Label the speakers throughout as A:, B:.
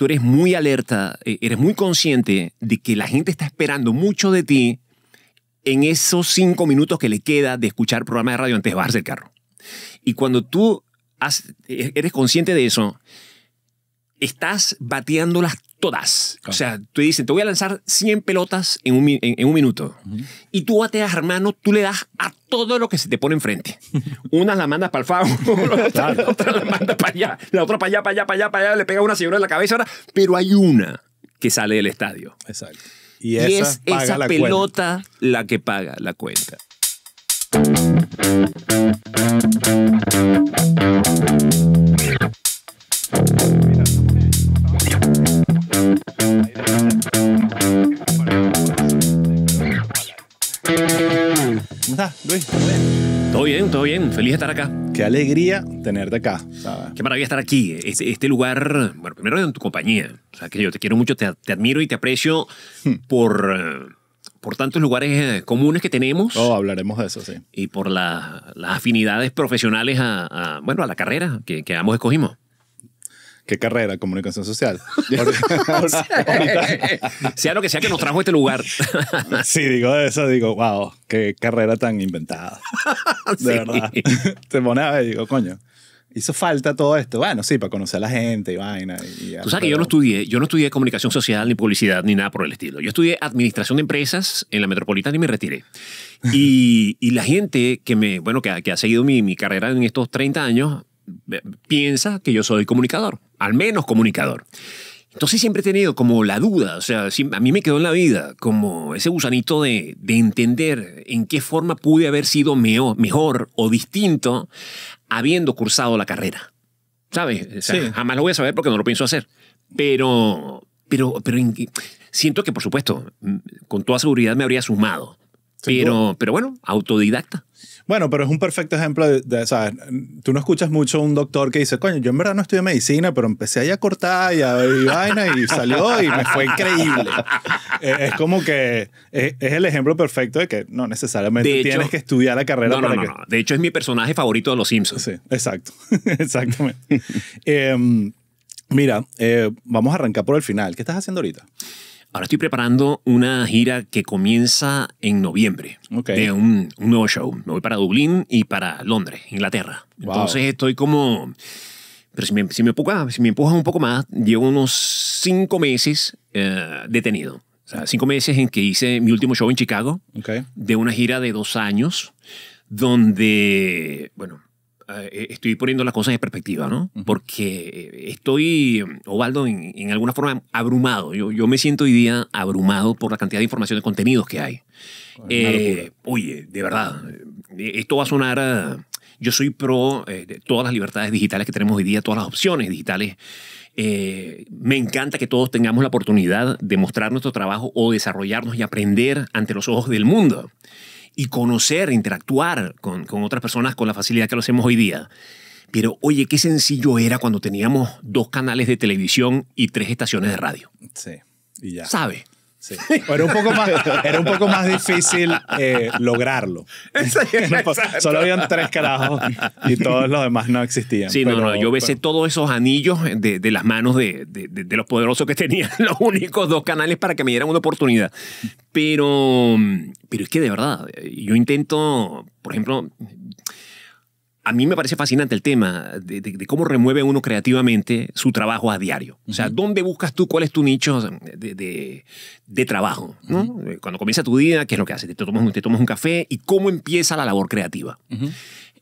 A: tú eres muy alerta, e-, eres muy consciente de que la gente está esperando mucho de ti en esos cinco minutos que le queda de escuchar programa de radio antes de bajarse el carro. Y cuando tú e-, eres consciente de eso, estás bateando las todas. O sea, tú dices, te voy a lanzar 100 pelotas en un, en, un minuto. Y tú bateas, hermano, tú le das a todo lo que se te pone enfrente. Unas la mandas para el favor otra la mandas para allá, la otra para allá, para allá, para allá, para le pega una señora en la cabeza, ahora, pero hay una que sale del estadio. Exacto. Y, es esa pelota la que paga la cuenta.
B: ¿Cómo estás,
A: Luis? ¿Todo bien? Todo bien, Feliz de estar acá.
B: Qué alegría tenerte acá.
A: Qué maravilla estar aquí. Este, este, lugar, bueno, primero en tu compañía. O sea, que yo te quiero mucho, te, admiro y te aprecio hmm. por por tantos lugares eh, comunes que tenemos. Oh, hablaremos de eso, sí. Y por las afinidades profesionales a, bueno, a la carrera que, que ambos escogimos. ¿Qué carrera? Comunicación social. sea lo que sea que nos trajo a este lugar. sí, digo
B: eso, digo, wow, qué carrera tan inventada. De verdad. Te pones a ver, digo, coño. Hizo falta todo esto. Bueno, sí, para conocer a la gente y vaina. Y Tú sabes que yo no
A: estudié, yo no estudié comunicación social, ni publicidad, ni nada por el estilo. Yo estudié administración de empresas en la metropolitana y me retiré. Y, la gente que me, bueno, que, ha seguido mi, mi carrera en estos 30 años, piensa que yo soy comunicador al menos comunicador. Entonces siempre he tenido como la duda, o sea, a mí me quedó en la vida como ese gusanito de, entender en qué forma pude haber sido mejor o distinto habiendo cursado la carrera. ¿Sabes? Jamás lo voy a saber porque no lo pienso hacer. Pero, pero, pero siento que, por supuesto, mm, con toda seguridad me habría sumado pero, bueno, autodidacta.
B: Bueno, pero es un perfecto ejemplo de, ¿sabes? Tú no escuchas mucho un doctor que dice, coño, yo en verdad no estudié medicina, pero empecé ahí a cortar y a ver vaina y salió y me fue increíble. Eh, es, como que es, el ejemplo perfecto de que no necesariamente tienes que estudiar la carrera.
A: De hecho, es mi personaje favorito de Los Simpsons. Sí,
B: exacto. Exactamente. Em, mira, eh, vamos
A: a arrancar por el final. ¿Qué estás haciendo ahorita? Ahora estoy preparando una gira que comienza en noviembre de un, nuevo show. Me voy para Dublín y para Londres, Inglaterra. Entonces estoy como... Pero si me, si me, empujas, un poco más, llevo unos cinco meses eh, detenido. O sea, cinco meses en que hice mi último show en Chicago, de una gira de dos años, donde, bueno, eh, estoy poniendo las cosas en perspectiva, ¿no? Porque estoy, eh, Ovaldo, en, alguna forma abrumado. Yo, me siento hoy día abrumado por la cantidad de información de contenidos que hay.
B: Eh,
A: oye, de verdad, esto va a sonar... yo soy pro de todas las libertades digitales que tenemos hoy día, todas las opciones digitales. me encanta que todos tengamos la oportunidad de mostrar nuestro trabajo o desarrollarnos y aprender ante los ojos del mundo y conocer, interactuar con, otras personas con la facilidad que lo hacemos hoy día. Pero oye, qué sencillo era cuando teníamos dos canales de televisión y tres estaciones de radio. Sí, y ya. ¿Sabe? Era, un poco más, era un poco más difícil eh, lograrlo. Pues, solo habían tres carajos y
B: todos los demás no existían. Sí, no, no. Yo besé
A: todos esos anillos de, las manos de, los poderosos que tenían los únicos dos canales para que me dieran una oportunidad. Pero, pero es que de verdad, yo intento, por ejemplo, a mí me parece fascinante el tema de, cómo remueve uno creativamente su trabajo a diario. O sea, ¿dónde buscas tú cuál es tu nicho de, trabajo? Eh, cuando comienza tu día, ¿qué es lo que haces? Te tomas, un café y cómo empieza la labor creativa.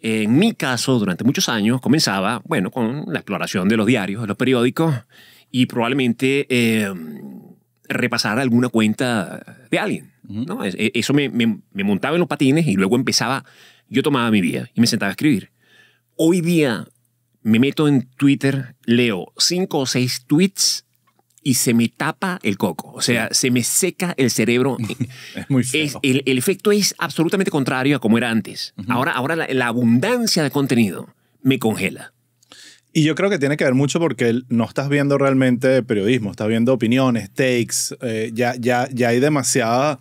A: En mi caso, durante muchos años, comenzaba, bueno, con la exploración de los diarios, de los periódicos y probablemente eh, repasar alguna cuenta de alguien. E, eso me montaba en los patines y luego empezaba yo tomaba mi vida y me sentaba a escribir. Hoy día me meto en Twitter, leo cinco o seis tweets y se me tapa el coco, o sea, se me seca el cerebro. muy el, efecto es absolutamente contrario a como era antes. Ahora, ahora la, abundancia de contenido me congela.
B: Y yo creo que tiene que ver mucho porque no estás viendo realmente periodismo, estás viendo opiniones, takes, eh, ya, ya, ya hay demasiada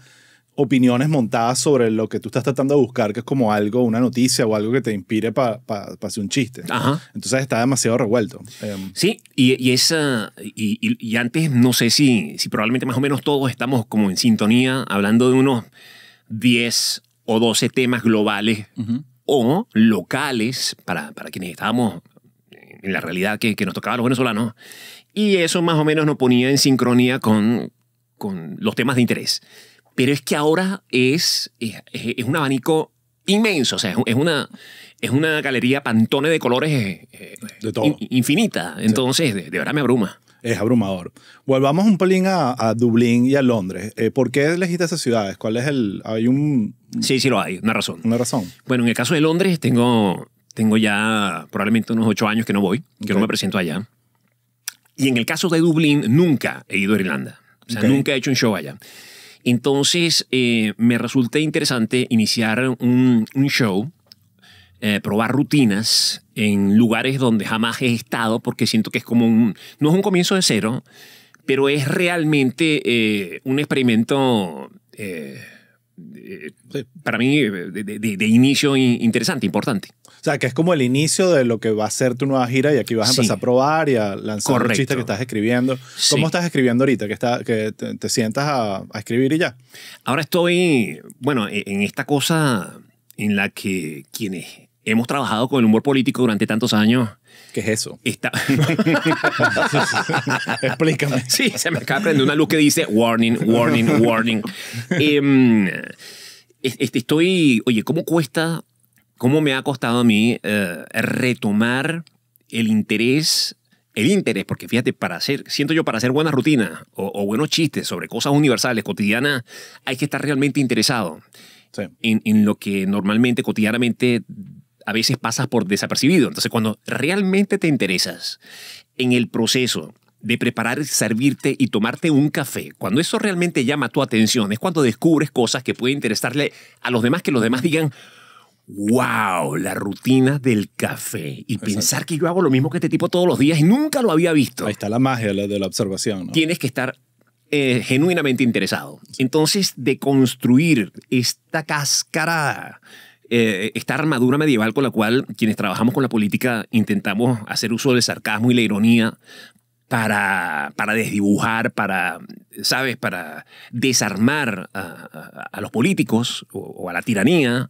B: opiniones montadas sobre lo que tú estás tratando de buscar, que es como algo, una noticia o algo que te inspire para
A: hacer un chiste.
B: Entonces está demasiado revuelto.
A: Em, sí, y, esa, ah, y, antes no sé si, si probablemente más o menos todos estamos como en sintonía hablando de unos 10 o 12 temas globales o locales para, para quienes estábamos en la realidad que, nos tocaba a los venezolanos. Y eso más o menos nos ponía en sincronía con, con los temas de interés pero es que ahora es, es, un abanico inmenso, o sea, es una, es una galería pantone de colores eh, eh, de infinita, entonces de, verdad me abruma.
B: Es abrumador. Volvamos un pelín a, Dublín y a Londres. Eh, ¿Por qué elegiste esas ciudades? ¿Cuál es el...?
A: ¿Hay un...? Sí, sí lo hay, una razón. Una razón. Bueno, en el caso de Londres tengo, tengo ya probablemente unos ocho años que no voy, que no me presento allá. Y en el caso de Dublín nunca he ido a Irlanda. O sea, nunca he hecho un show allá. Entonces eh, me resulta interesante iniciar un, show, eh, probar rutinas en lugares donde jamás he estado, porque siento que es como un, no es un comienzo de cero, pero es realmente eh, un experimento eh, para mí, eh, de, inicio interesante, importante. O sea, que es como el
B: inicio de lo que va a ser tu nueva gira y aquí vas a empezar a probar y a lanzar chiste que estás escribiendo. ¿Cómo estás escribiendo ahorita? ¿Que, está, que te, sientas a, escribir y ya?
A: Ahora estoy, bueno, e, en esta cosa en la que quienes hemos trabajado con el humor político durante tantos años. ¿Qué es eso? Explícame. Sí, se me acaba de prender una luz que dice warning, warning, warning. Em, estoy, oye, ¿cómo cuesta, cómo me ha costado a mí eh, retomar el interés? El interés, porque fíjate, para hacer, siento yo, para hacer buenas rutinas o, buenos chistes sobre cosas universales, cotidianas, hay que estar realmente interesado. En, en, lo que normalmente, cotidianamente a veces pasas por desapercibido. Entonces, cuando realmente te interesas en el proceso de preparar, servirte y tomarte un café, cuando eso realmente llama tu atención, es cuando descubres cosas que pueden interesarle a los demás, que los demás digan, wow, la rutina del café. Y pensar que yo hago lo mismo que este tipo todos los días y nunca lo había visto. Ahí está la magia de la observación. Tienes que estar eh, genuinamente interesado. Entonces, de construir esta cáscara eh, esta armadura medieval con la cual quienes trabajamos con la política intentamos hacer uso del sarcasmo y la ironía para, para desdibujar, para, ¿sabes?, para desarmar a, los políticos o, a la tiranía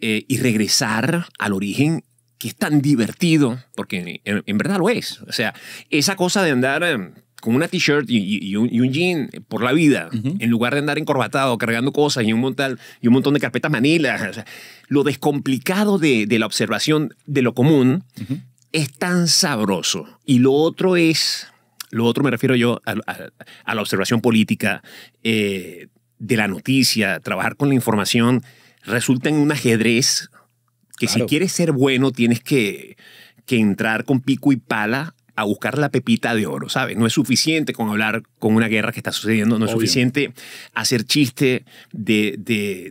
A: eh, y regresar al origen que es tan divertido, porque en, verdad lo es. O sea, esa cosa de andar em, con una t-shirt y, un, jean por la vida, en lugar de andar encorbatado, cargando cosas y un montón, y un montón de carpetas manilas. lo descomplicado de, la observación de lo común es tan sabroso. Y lo otro es, lo otro me refiero yo a, la observación política eh, de la noticia, trabajar con la información, resulta en un ajedrez que si quieres ser bueno tienes que que entrar con pico y pala a buscar la pepita de oro, ¿sabes? No es suficiente con hablar con una guerra que está sucediendo, no es suficiente hacer chiste de,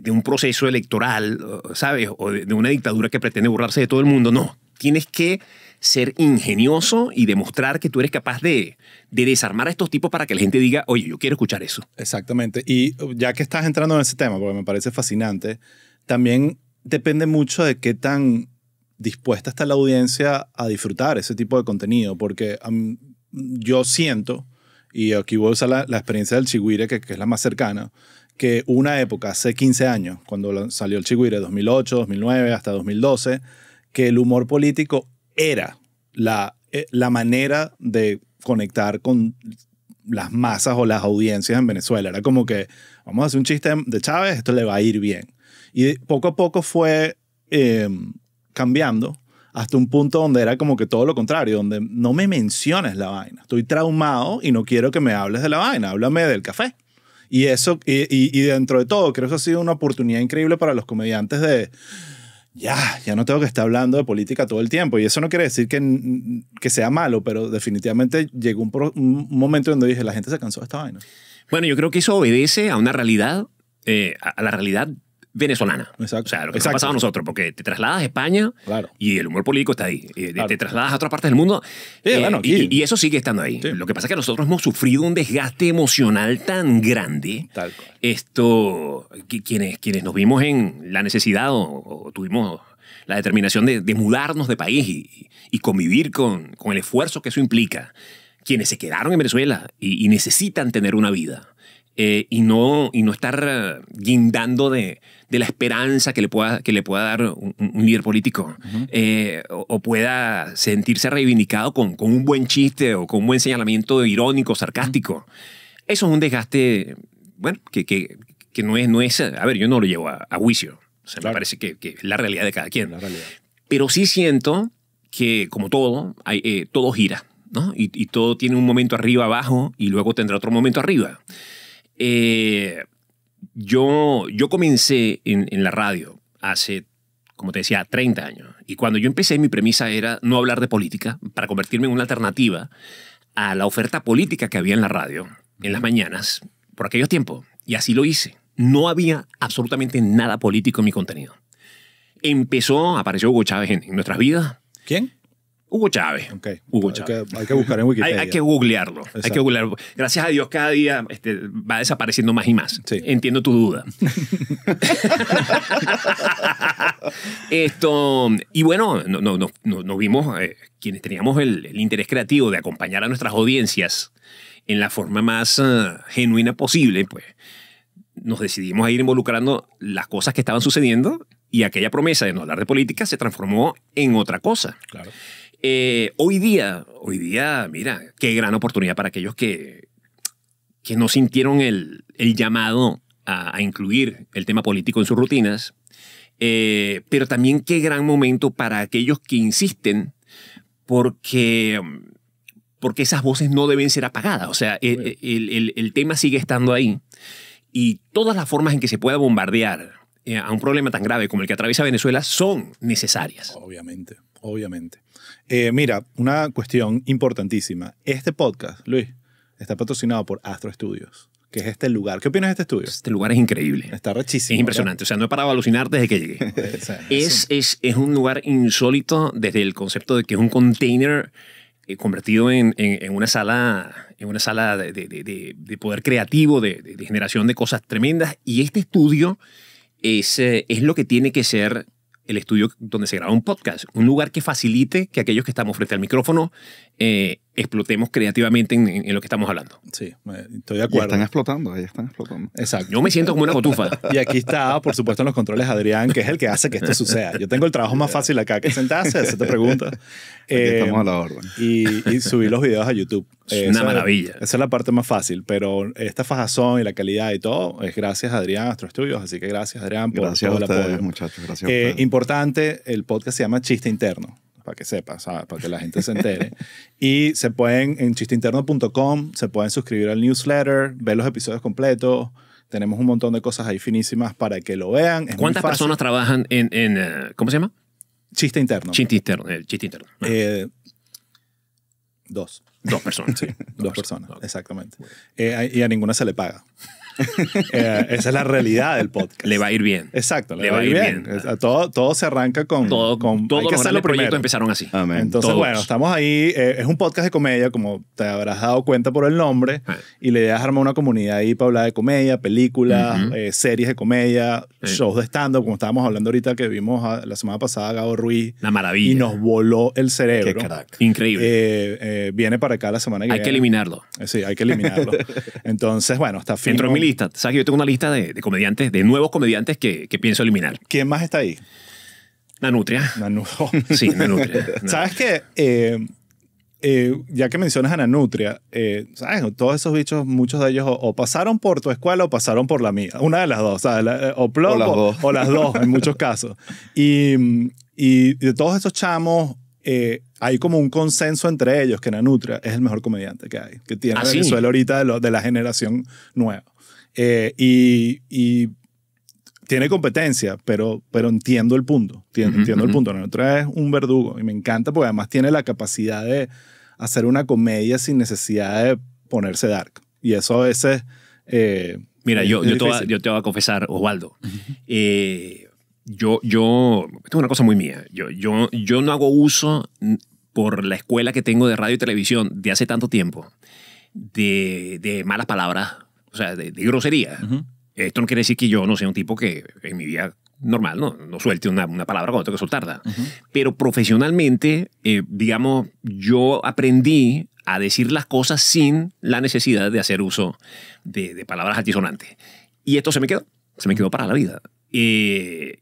A: de, un proceso electoral, ¿sabes? O de, una dictadura que pretende burlarse de todo el mundo, no. Tienes que ser ingenioso y demostrar que tú eres capaz de, de, desarmar a estos tipos para que la gente diga, oye, yo quiero escuchar eso.
B: Exactamente. Y uh, ya que estás entrando en ese tema, porque me parece fascinante, también depende mucho de qué tan dispuesta está la audiencia a disfrutar ese tipo de contenido, porque um, yo siento, y aquí voy a usar la, experiencia del Chihuire, que, es la más cercana, que una época, hace 15 años, cuando salió el Chihuire, 2008, 2009, hasta 2012, que el humor político era la, eh, la manera de conectar con las masas o las audiencias en Venezuela. Era como que, vamos a hacer un chiste de Chávez, esto le va a ir bien. Y poco a poco fue em, cambiando hasta un punto donde era como que todo lo contrario, donde no me menciones la vaina. Estoy traumado y no quiero que me hables de la vaina, háblame del café. Y eso, y, dentro de todo, creo que eso ha sido una oportunidad increíble para los comediantes de, ya, ya no tengo que estar hablando de política todo el tiempo. Y eso no quiere decir que, que sea malo, pero definitivamente llegó un, momento donde dije, la gente se cansó de esta vaina.
A: Bueno, yo creo que eso obedece a una realidad, eh, a la realidad venezolana. O sea, lo que nos ha pasado a nosotros, porque te trasladas a España y el humor político está ahí. Eh, te trasladas a otra parte del mundo eh, y, eso sigue estando ahí. Lo que pasa es que nosotros hemos sufrido un desgaste emocional tan grande. Esto, quienes, quienes nos vimos en la necesidad o, tuvimos la determinación de, mudarnos de país y, convivir con, el esfuerzo que eso implica. Quienes se quedaron en Venezuela y, necesitan tener una vida eh, y, no, y no estar guindando de, de la esperanza que le pueda, que le pueda dar un, líder político eh, o, pueda sentirse reivindicado con, un buen chiste o con un buen señalamiento irónico, sarcástico. Eso es un desgaste, bueno, que, no, es, no es, a ver, yo no lo llevo a, juicio. se me parece que, es la realidad de cada quien. La Pero sí siento que, como todo, eh, todo gira, ¿no? Y, y todo tiene un momento arriba, abajo, y luego tendrá otro momento arriba. Eh, yo, comencé en, la radio hace, como te decía, 30 años. Y cuando yo empecé, mi premisa era no hablar de política para convertirme en una alternativa a la oferta política que había en la radio en las mañanas por aquellos tiempos. Y así lo hice. No había absolutamente nada político en mi contenido. Empezó, apareció Hugo Chávez en nuestras vidas. ¿Quién? Hugo Chávez. Hugo Chávez. Hay, que, buscar en Wikipedia. hay, que googlearlo. Hay que googlearlo. Gracias a Dios cada día este, va desapareciendo más y más. Entiendo tu duda. Esto, y bueno, nos no, no, vimos eh, quienes teníamos el, interés creativo de acompañar a nuestras audiencias en la forma más eh, genuina posible, pues nos decidimos a ir involucrando las cosas que estaban sucediendo y aquella promesa de no hablar de política se transformó en otra cosa. Eh, hoy día, hoy día, mira, qué gran oportunidad para aquellos que, que no sintieron el, llamado a, incluir el tema político en sus rutinas, eh, pero también qué gran momento para aquellos que insisten porque, porque esas voces no deben ser apagadas, o sea, el tema sigue estando ahí y todas las formas en que se pueda bombardear eh, a un problema tan grave como el que atraviesa Venezuela son necesarias. Obviamente, obviamente.
B: Eh, mira, una cuestión importantísima. Este podcast, Luis, está patrocinado por Astro Studios, que es este lugar. ¿Qué opinas de este estudio? Este lugar es increíble. Está rechísimo. Es impresionante. O sea, no
A: he parado de alucinar desde que llegué. es, un lugar insólito desde el concepto de que es un container eh, convertido en, una sala, en una sala de, de poder creativo, de generación de cosas tremendas. Y este estudio es, lo que tiene que ser el estudio donde se graba un podcast, un lugar que facilite que aquellos que estamos frente al micrófono eh, explotemos creativamente en, lo que estamos hablando. Sí,
B: estoy de acuerdo. están explotando, ahí están explotando.
A: Exacto. Yo me siento como una cotufa. y aquí está,
B: por supuesto, en los controles Adrián, que es el que hace que esto suceda. Yo tengo el trabajo más fácil acá, que sentarse, te preguntas. Eh, estamos a la orden. Y, subir los videos a YouTube. Es eh, una maravilla. Esa es la parte más fácil, pero esta fajazón y la calidad y todo es gracias Adrián, a Astro Estudios. así que gracias Adrián por gracias todo a muchachos, gracias. Eh, importante, el podcast se llama Chiste Interno para que sepas, para que la gente se entere. y se pueden, en chisteinterno.com, se pueden suscribir al newsletter, ver los episodios completos. Tenemos un montón de cosas ahí finísimas para que lo vean. ¿Cuántas personas
A: trabajan en, en, eh, ¿cómo se llama? Chiste interno. Chiste interno, el chiste interno. Ah. Eh, dos. Dos personas. Sí, dos, personas, exactamente.
B: Eh, y a ninguna se le paga. Eh, esa es la realidad del podcast. Le va a ir bien. Exacto, le, va, a ir bien. Todo, todo se arranca con. Todo, con hay los proyectos proyecto empezaron así. Entonces, bueno, estamos ahí. Eh, es un podcast de comedia, como te habrás dado cuenta por el nombre. Ah. Y le idea es armar una comunidad ahí para hablar de comedia, películas, eh, series de comedia, shows de stand-up, como estábamos hablando ahorita que vimos la semana pasada a Gabo Ruiz. la maravilla. Y nos voló el cerebro. Qué crack Increíble. viene para acá la semana que viene. Hay que eliminarlo. Sí, hay que eliminarlo. Entonces, bueno, está fin.
A: Sabes que yo tengo una lista de, comediantes, de nuevos comediantes que, pienso eliminar. ¿Quién más está ahí? Nanutria. Nanutria. Oh. sí, Nanutria.
B: ¿Sabes qué? Eh, eh, ya que mencionas a Nanutria, eh, ¿sabes? Todos esos bichos, muchos de ellos o, pasaron por tu escuela o pasaron por la mía. Una de las dos, o, eh, plomo o, las dos. en muchos casos. Y, de todos esos chamos, hay como un consenso entre ellos que Nanutria es el mejor comediante que hay, que tiene el ¿Ah, Venezuela ahorita de, la generación nueva. Eh, y, tiene competencia, pero, pero entiendo el punto. Entiendo, el punto. no es un verdugo y me encanta porque además tiene la capacidad de hacer una comedia sin necesidad de ponerse dark. Y eso a veces. Eh, Mira, yo, yo, te
A: voy a, confesar, Osvaldo. Eh, yo, yo, esto es una cosa muy mía. Yo, yo, yo no hago uso por la escuela que tengo de radio y televisión de hace tanto tiempo de, de malas palabras o sea, de, grosería. Esto no quiere decir que yo no sea un tipo que en mi vida normal, ¿no? No suelte una, palabra cuando tengo que soltarla. Pero profesionalmente, eh, digamos, yo aprendí a decir las cosas sin la necesidad de hacer uso de, palabras altisonantes. Y esto se me quedó, se me quedó para la vida. Eh,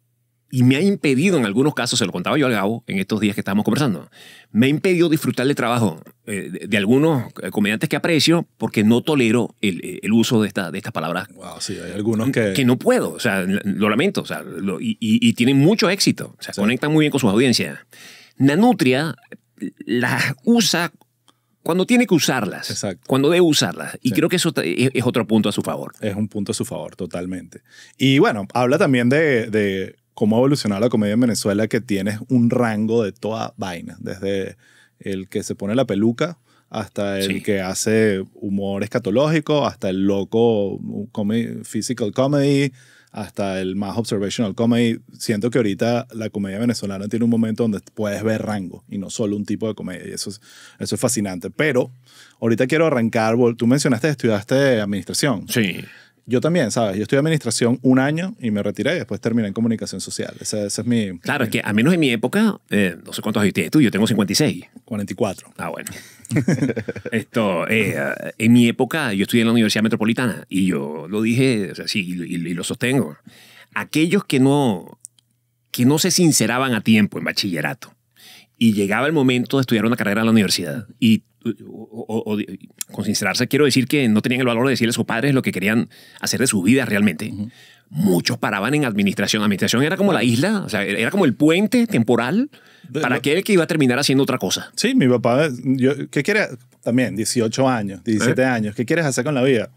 A: y me ha impedido en algunos casos, se lo contaba yo al Gabo en estos días que estábamos conversando, me ha impedido disfrutar del trabajo eh, de, algunos eh, comediantes que aprecio porque no tolero el, eh, uso de, esta, de estas palabras. Wow, sí,
B: hay algunos que...
A: Que no puedo, o sea, lo lamento, o sea, y, tienen mucho éxito, o sea, conectan muy bien con sus audiencias. Nanutria las usa cuando tiene que usarlas, cuando debe usarlas. Y creo que eso e, es otro punto a su favor. Es un punto a su favor, totalmente. Y bueno, habla también
B: de cómo ha evolucionado la comedia en Venezuela, que tienes un rango de toda vaina, desde el que se pone la peluca hasta el que hace humor escatológico, hasta el loco physical comedy, hasta el más observational comedy. Siento que ahorita la comedia venezolana tiene un momento donde puedes ver rango y no solo un tipo de comedia. Y eso es, eso es fascinante. Pero ahorita quiero arrancar, tú mencionaste que estudiaste administración. Sí yo también, ¿sabes? Yo estudié administración un año y me retiré y después terminé en comunicación social. Ese, es mi...
A: Claro, es que a menos en mi época, eh, no sé cuántos años tienes tú, yo tengo 56. 44. Ah, bueno. Esto, eh, en mi época yo estudié en la Universidad Metropolitana y yo lo dije, o sea, sí, y, y lo sostengo. Aquellos que no, que no se sinceraban a tiempo en bachillerato y llegaba el momento de estudiar una carrera en la universidad y o, con sincerarse, quiero decir que no tenían el valor de decirle a sus padres lo que querían hacer de su vida realmente. Muchos paraban en administración. Administración era como la isla, o sea, era como el puente temporal para aquel que iba a terminar haciendo otra cosa.
B: Sí, mi papá, yo, ¿qué quiere? También, 18 años, 17 eh. años, ¿qué quieres hacer con la vida?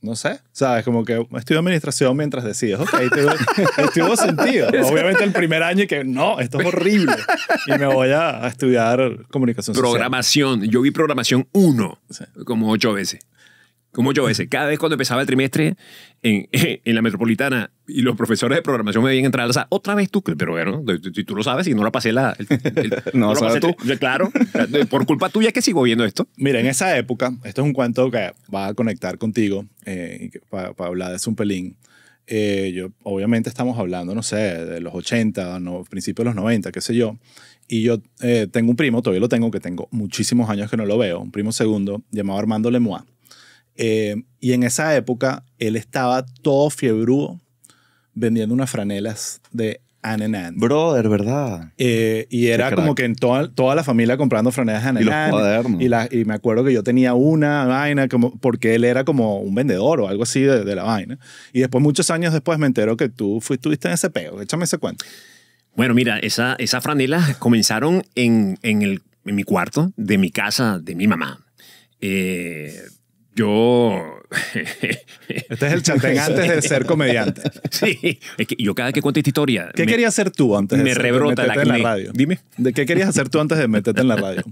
B: no sé, sabes, como que estudio administración mientras decías ok, estuvo sentido. Obviamente el primer año y que no, esto es horrible y me voy a, estudiar comunicación.
A: Programación, yo vi programación uno como ocho veces como yo ese. Cada vez cuando empezaba el trimestre en, en, la metropolitana y los profesores de programación me veían entrar, o sea, otra vez tú, pero bueno, si tú lo sabes y no la pasé la... no, no tú. claro, por culpa tuya que sigo viendo esto. Mira, en esa
B: época, esto es un cuento que va a conectar contigo eh, para, hablar de eso un pelín. Eh, yo, obviamente estamos hablando, no sé, de los 80, no, principios de los 90, qué sé yo. Y yo eh, tengo un primo, todavía lo tengo, que tengo muchísimos años que no lo veo, un primo segundo, llamado Armando Lemois eh, y en esa época él estaba todo fiebrudo vendiendo unas franelas de Anne and Anne. Brother, ¿verdad? Eh, y era como que en toda, toda la familia comprando franelas de Anne and Anne. Y los Y, la, y, me acuerdo que yo tenía una vaina, como, porque él era como un vendedor o algo así de, la vaina. Y después, muchos años después, me entero que tú fuiste,
A: estuviste en ese peo. Échame ese cuento. Bueno, mira, esa, esas franelas comenzaron en, en, el, en mi cuarto de mi casa, de mi mamá. Eh, yo. este es el chatén antes de ser comediante. Sí, que yo cada que cuento esta historia. ¿Qué querías hacer tú antes de me rebrota la, en la radio? Dime. ¿De ¿Qué querías hacer tú antes de meterte en la radio?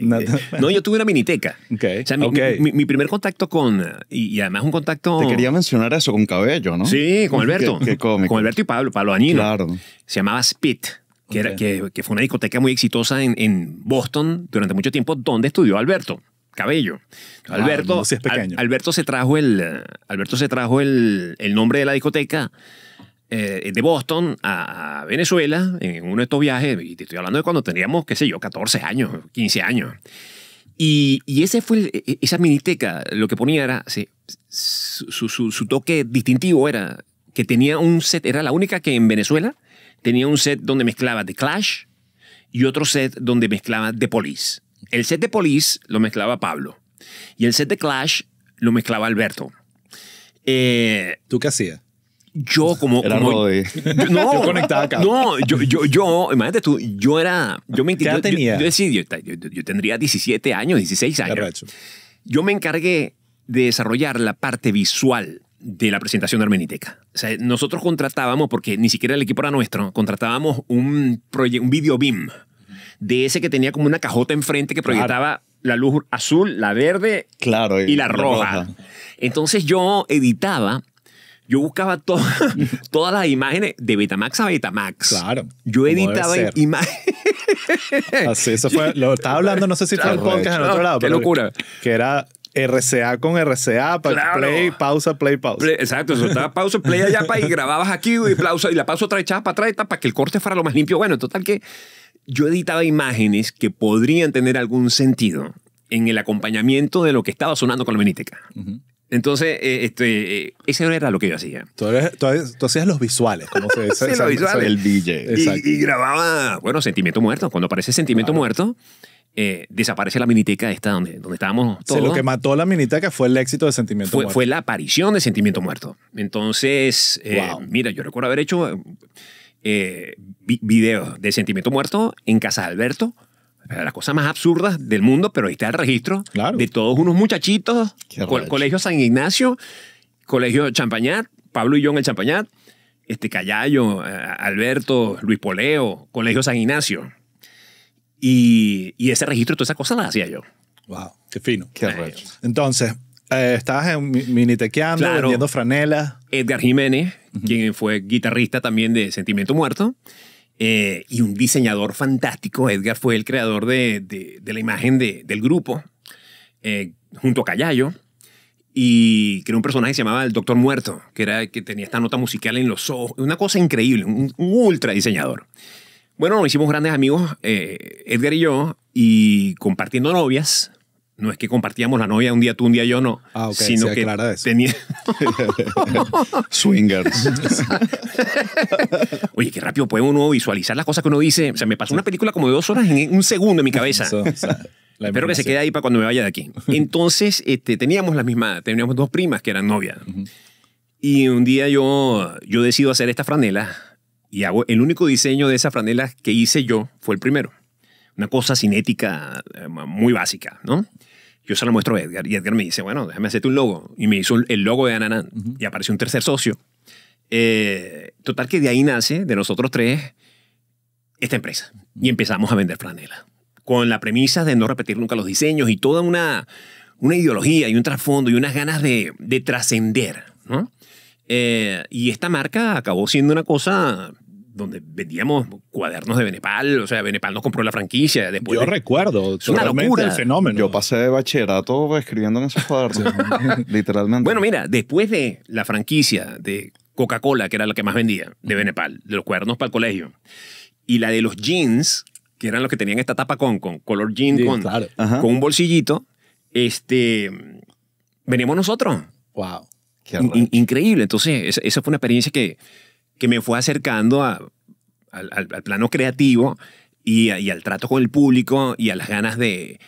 A: no, yo tuve una miniteca. mi, primer contacto con. Y, además un contacto. Te quería mencionar eso con cabello, ¿no? Sí, con Alberto. Con Alberto y Pablo, Pablo Añino. Claro. Se llamaba Spit. Que, era, que, fue una discoteca muy exitosa en Boston durante mucho tiempo, donde estudió Alberto. Cabello. Ah, Alberto, Alberto se trajo el, Alberto se trajo el, el nombre de la discoteca eh, de Boston a, Venezuela en uno de estos viajes, y te estoy hablando de cuando teníamos, qué sé yo, 14 años, 15 años. Y, y ese fue e, esa miniteca, lo que ponía era, sí, su, su, toque distintivo era que tenía un set, era la única que en Venezuela tenía un set donde mezclaba de Clash y otro set donde mezclaba de Police. El set de Police lo mezclaba Pablo. Y el set de Clash lo mezclaba Alberto. Eh, ¿Tú qué hacías? Yo como... no, yo yo, yo, imagínate tú, yo era... Yo me, ¿Qué tenía? Yo, yo, tendría 17 años, 16 años. Yo me encargué de desarrollar la parte visual de la presentación de Armeniteca. O sea, nosotros contratábamos, porque ni siquiera el equipo era nuestro, contratábamos un, un video BIM, de ese que tenía como una cajota enfrente que proyectaba la luz azul, la verde y, la, roja. Entonces yo editaba yo buscaba todas las imágenes de Betamax a Betamax. Claro. Yo editaba imágenes. Así,
B: eso fue, lo estaba hablando, no sé si claro, fue el podcast al otro lado. Qué locura. Que era RCA con RCA, claro. play, pausa, play, pausa.
A: exacto, eso estaba pausa, play allá para y grababas aquí y, pausa, y la pausa otra echada para atrás para que el corte fuera lo más limpio. Bueno, total que yo editaba imágenes que podrían tener algún sentido en el acompañamiento de lo que estaba sonando con la miniteca. Entonces, eh, este, eh, ese era lo que yo hacía.
B: Tú, tú, hacías los visuales, como
A: se dice. sí, los El DJ. Y, grababa, bueno, Sentimiento Muerto. Cuando aparece Sentimiento Muerto, eh, desaparece la miniteca esta donde, donde estábamos todos. lo que
B: mató la miniteca fue el éxito
A: de Sentimiento fue, Muerto. Fue la aparición de Sentimiento Muerto. Entonces, mira, yo recuerdo haber hecho eh, videos de Sentimiento Muerto en de Alberto. Las cosas más absurdas del mundo, pero ahí está el registro de todos unos muchachitos. colegio San Ignacio, Colegio Champañat, Pablo y John el Champañat, este Callayo, eh, Alberto, Luis Poleo, Colegio San Ignacio. Y, ese registro, todas esas cosas las hacía yo. Wow, qué fino. Qué Entonces, eh,
B: estabas en minitequeando, claro. Franela.
A: Edgar Jiménez, quien fue guitarrista también de Sentimiento Muerto. Eh, y un diseñador fantástico. Edgar fue el creador de, la imagen del grupo, eh, junto a Callayo, y creó un personaje que se llamaba el Doctor Muerto, que, era, que tenía esta nota musical en los ojos, una cosa increíble, un, ultra diseñador. Bueno, nos hicimos grandes amigos, Edgar y yo, y compartiendo novias, no es que compartíamos la novia un día tú, un día yo, no. Ah, Sino que tenía... Swingers. Oye, qué rápido puede uno visualizar las cosas que uno dice. O sea, me pasó una película como de dos horas en un segundo en mi cabeza. Espero que se quede ahí para cuando me vaya de aquí. Entonces, este, teníamos la misma Teníamos dos primas que eran novias. Y un día yo, yo decido hacer esta franela y hago el único diseño de esa franela que hice yo fue el primero. Una cosa cinética eh, muy básica, ¿no? Yo se lo muestro a Edgar y Edgar me dice, bueno, déjame hacerte un logo. Y me hizo el logo de Ananán y apareció un tercer socio. Eh, total que de ahí nace, de nosotros tres, esta empresa. Y empezamos a vender franela. Con la premisa de no repetir nunca los diseños y toda una, una ideología y un trasfondo y unas ganas de, de trascender. ¿no? Eh, y esta marca acabó siendo una cosa donde vendíamos cuadernos de Benepal, o sea, Benepal nos compró la franquicia. Después Yo recuerdo, es El fenómeno. Yo pasé de bachillerato escribiendo en esos cuadernos, literalmente. Bueno, mira, después de la franquicia de Coca-Cola, que era la que más vendía, de Benepal, de los cuadernos para el colegio, y la de los jeans, que eran los que tenían esta tapa con, con color jean, con, un bolsillito, este, nosotros. Wow. increíble. Entonces, esa fue una experiencia que que me fue acercando al, plano creativo y, al trato con el público y a las ganas de,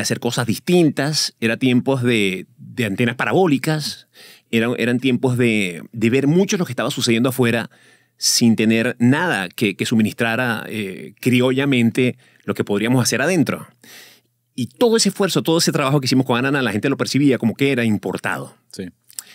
A: hacer cosas distintas. Eran tiempos de, antenas parabólicas, eran, tiempos de, ver mucho lo que estaba sucediendo afuera sin tener nada que, suministrara eh, criollamente lo que podríamos hacer adentro. Y todo ese esfuerzo, todo ese trabajo que hicimos con Ana, la gente lo percibía como que era importado. Sí.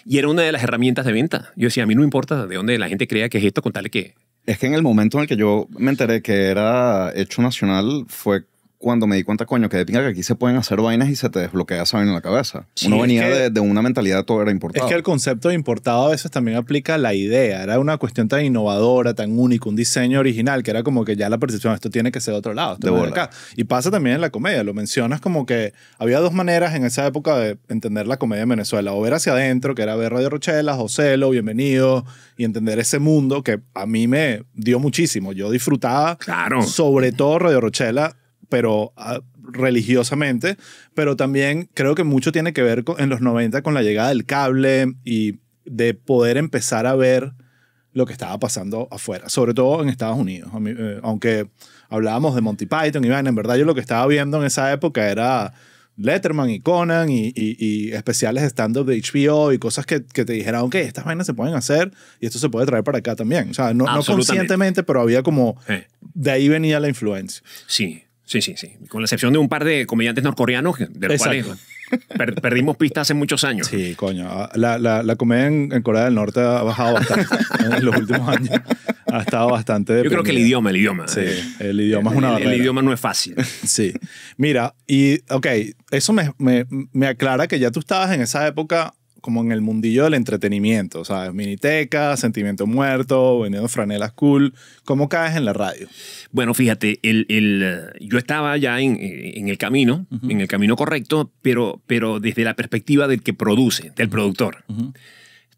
A: Y era una de las herramientas de venta. Yo decía, a mí no importa de dónde la gente crea que es esto, con tal que... Es que en el momento en el que yo me enteré que era hecho nacional fue cuando me di cuenta, coño, que de pinga que aquí se pueden hacer vainas y se te desbloquea esa vaina en la cabeza. Uno venía de, una mentalidad todo era importado. Es que el
B: concepto de importado a veces también aplica la idea. Era una cuestión tan innovadora, tan única, un diseño original, que era como que ya la percepción, esto tiene que ser de otro lado, de acá. Y pasa también en la comedia. Lo mencionas como que había dos maneras en esa época de entender la comedia en Venezuela. O ver hacia adentro, que era ver Radio Rochela, Joselo, Bienvenido, y entender ese mundo que a mí me dio muchísimo. Yo disfrutaba, claro. sobre todo Radio Rochela, pero ah, religiosamente, pero también creo que mucho tiene que ver en los 90 con la llegada del cable y de poder empezar a ver lo que estaba pasando afuera, sobre todo en Estados Unidos. Eh, aunque hablábamos de Monty Python y en verdad yo lo que estaba viendo en esa época era Letterman y Conan y, especiales de stand-up de HBO y cosas que, que, te dijeran, ok, estas vainas se pueden hacer y esto se puede traer para acá también. O sea,
A: no, conscientemente,
B: pero había como, de ahí venía la influencia.
A: Sí, Sí, sí, sí. Con la excepción de un par de comediantes norcoreanos, de los cuales perdimos pistas hace muchos años. Sí, coño. Ah,
B: la, la, comedia en, Corea del Norte ha bajado bastante en los últimos años. Ha estado bastante. Yo creo que el idioma,
A: el idioma. Sí, el idioma es una barrera. El, idioma no es fácil.
B: Sí. Mira, y, ok, eso me, me aclara que ya tú estabas en esa época como en el mundillo del entretenimiento, o sea, Miniteca, Sentimiento Muerto, vendiendo franelas cool. ¿Cómo caes en la radio?
A: Bueno, fíjate, el, yo estaba ya en, el camino, en el camino correcto, pero, pero desde la perspectiva del que produce, del productor.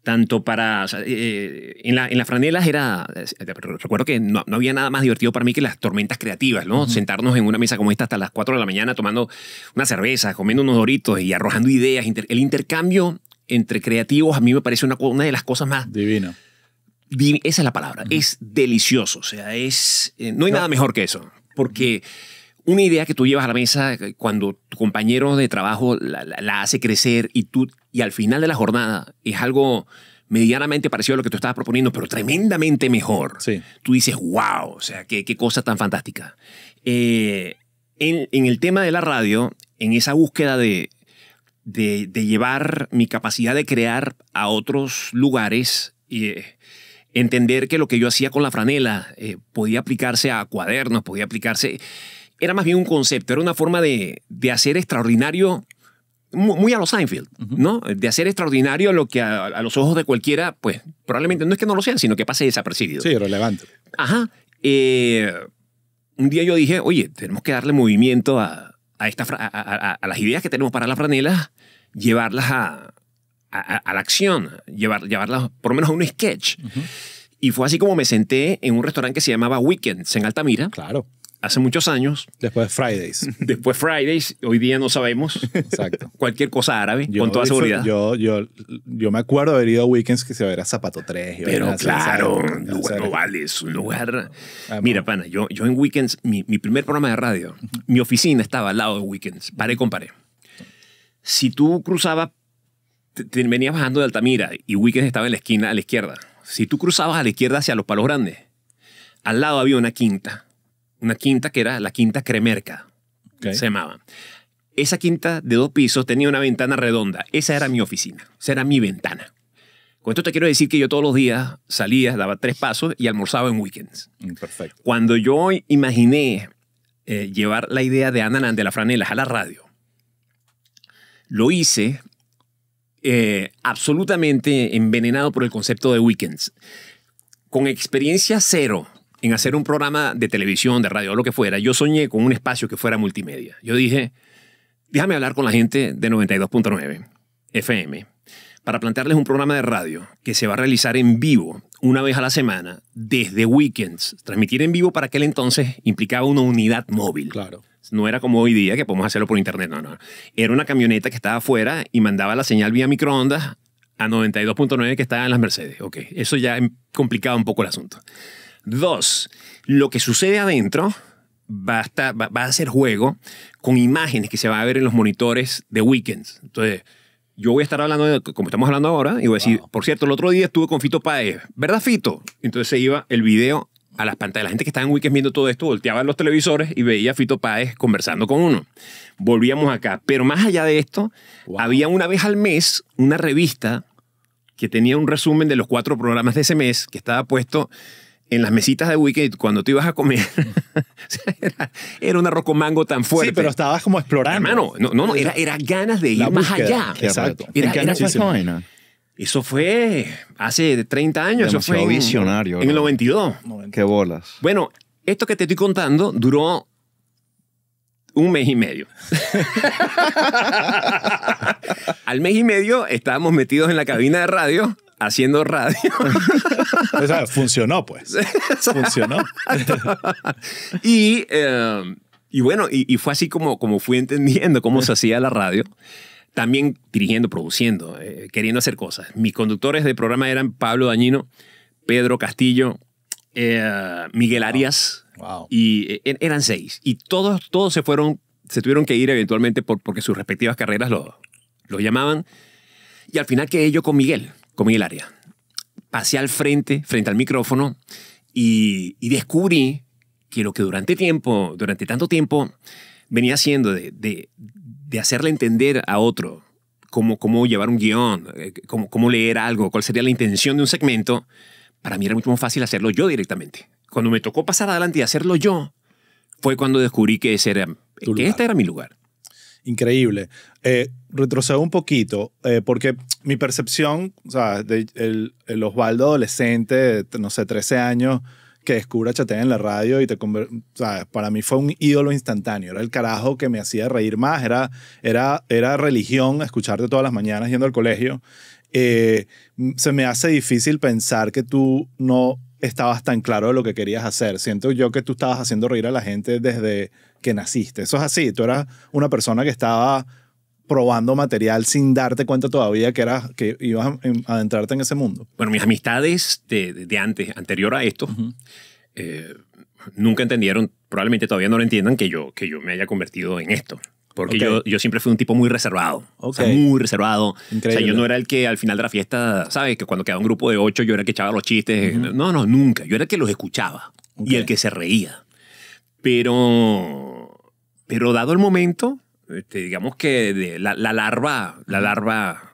A: tanto para... Eh, eh, en, la, en, las franelas era... Recuerdo que no, había nada más divertido para mí que las tormentas creativas, ¿no? Sentarnos en una mesa como esta hasta las 4 de la mañana tomando una cerveza, comiendo unos doritos y arrojando ideas. el intercambio entre creativos, a mí me parece una, de las cosas más... Divina. esa es la palabra, es delicioso, o sea, es, eh, no hay nada mejor que eso, porque una idea que tú llevas a la mesa eh, cuando tu compañero de trabajo la, hace crecer y tú y al final de la jornada es algo medianamente parecido a lo que tú estabas proponiendo, pero tremendamente mejor. Tú dices, wow, o sea, qué, cosa tan fantástica. Eh, en, el tema de la radio, en esa búsqueda de de, llevar mi capacidad de crear a otros lugares y eh, entender que lo que yo hacía con la franela eh, podía aplicarse a cuadernos, podía aplicarse... Era más bien un concepto, era una forma de, hacer extraordinario muy a los Seinfeld, ¿no? De hacer extraordinario lo que a, los ojos de cualquiera, pues probablemente no es que no lo sean, sino que pase desapercibido. Sí, relevante. Ajá. Eh, un día yo dije, oye, tenemos que darle movimiento a, a, a, las ideas que tenemos para las franelas, llevarlas a, la acción, llevar, llevarlas por lo menos a un sketch. Y fue así como me senté en un restaurante que se llamaba Weekends en Altamira. Claro hace muchos años. Después de Fridays. Después Fridays, hoy día no sabemos. Exacto. Cualquier cosa árabe, con toda seguridad. Yo,
B: yo, me acuerdo haber ido a Weekends que se verá Zapato 3. Pero
A: claro, no vale, un lugar... Ah, Mira, pana, yo, yo en Weekends, mi, primer programa de radio, mi oficina estaba al lado de Weekends, paré con paré. Si tú cruzabas, te, venías bajando de Altamira y Weekends estaba en la esquina a la izquierda. Si tú cruzabas a la izquierda hacia Los Palos Grandes, al lado había una quinta una quinta que era la quinta Cremerca, se llamaba. Esa quinta de dos pisos tenía una ventana redonda. Esa era mi oficina, esa era mi ventana. Con esto te quiero decir que yo todos los días salía, daba tres pasos y almorzaba en weekends. Mm, perfecto. Cuando yo imaginé eh, llevar la idea de Ananan de la Franelas a la radio, lo hice eh, absolutamente envenenado por el concepto de weekends. Con experiencia cero en hacer un programa de televisión, de radio, lo que fuera, yo soñé con un espacio que fuera multimedia. Yo dije, déjame hablar con la gente de 92.9 FM para plantearles un programa de radio que se va a realizar en vivo una vez a la semana desde weekends. Transmitir en vivo para aquel entonces implicaba una unidad móvil. Claro. No era como hoy día que podemos hacerlo por internet, no, no. Era una camioneta que estaba afuera y mandaba la señal vía microondas a 92.9 que estaba en las Mercedes. Ok, eso ya complicaba un poco el asunto. Dos, lo que sucede adentro va a, estar, va, a hacer juego con imágenes que se va a ver en los monitores de weekends. Entonces, yo voy a estar hablando, como estamos hablando ahora, y voy a decir, por cierto, el otro día estuve con Fito Paez. ¿verdad, Fito? Entonces se iba el video a las pantallas. La gente que estaba en Weekends viendo todo esto volteaba los televisores y veía a Fito Paez conversando con uno. Volvíamos acá. Pero más allá de esto, había una vez al mes una revista que tenía un resumen de los cuatro programas de ese mes que estaba puesto en las mesitas de Wicked, cuando tú ibas a comer, era, una un arroz con mango tan fuerte. Sí, pero estabas como explorando. Hermano, no, no, no era, ganas de ir más allá. Exacto. Era, Eso fue hace 30 años. eso fue en, visionario. En, el 92. 92. Qué bolas. Bueno, esto que te estoy contando duró un mes y medio. Al mes y medio estábamos metidos en la cabina de radio haciendo radio
B: funcionó, pues.
A: Funcionó. Em, y, bueno, y, fue así como, como fui entendiendo cómo se hacía la radio. También dirigiendo, produciendo, eh, queriendo hacer cosas. Mis conductores de programa eran Pablo Dañino, Pedro Castillo, eh, Miguel Arias. Wow. Y eh, e, eran seis. Y todos, todos se fueron, se tuvieron que ir eventualmente por, porque sus respectivas carreras lo lo llamaban. Y al final quedé yo con Miguel, con Miguel Arias pasé al frente, frente al micrófono, y, descubrí que lo que durante tiempo, durante tanto tiempo, venía haciendo de, de, hacerle entender a otro cómo, cómo llevar un guión, eh, cómo, cómo leer algo, cuál sería la intención de un segmento, para mí era mucho más fácil hacerlo yo directamente. Cuando me tocó pasar adelante y hacerlo yo, fue cuando descubrí que, ese era, que este era mi lugar
B: increíble. Eh, retrocedo un poquito, eh, porque mi percepción, o sea, de el, el, Osvaldo adolescente, no sé, 13 años, que descubra chatea en la radio y te o para mí fue un ídolo instantáneo, era el carajo que me hacía reír más, era, era, era religión escucharte todas las mañanas yendo al colegio. Eh, se me hace difícil pensar que tú no estabas tan claro de lo que querías hacer. Siento yo que tú estabas haciendo reír a la gente desde que naciste. Eso es así. Tú eras una persona que estaba probando material sin darte cuenta todavía que, eras, que ibas a adentrarte en ese mundo.
A: Bueno, mis amistades de, antes, anterior a esto, eh, nunca entendieron, probablemente todavía no lo entiendan, que yo, que yo me haya convertido en esto. Porque yo, siempre fui un tipo muy reservado. muy reservado. O sea, yo no era el que al final de la fiesta, ¿sabes? Que cuando quedaba un grupo de ocho, yo era el que echaba los chistes. No, no, nunca. Yo era el que los escuchaba y el que se reía. Pero, pero dado el momento, este, digamos que la, larva, la larva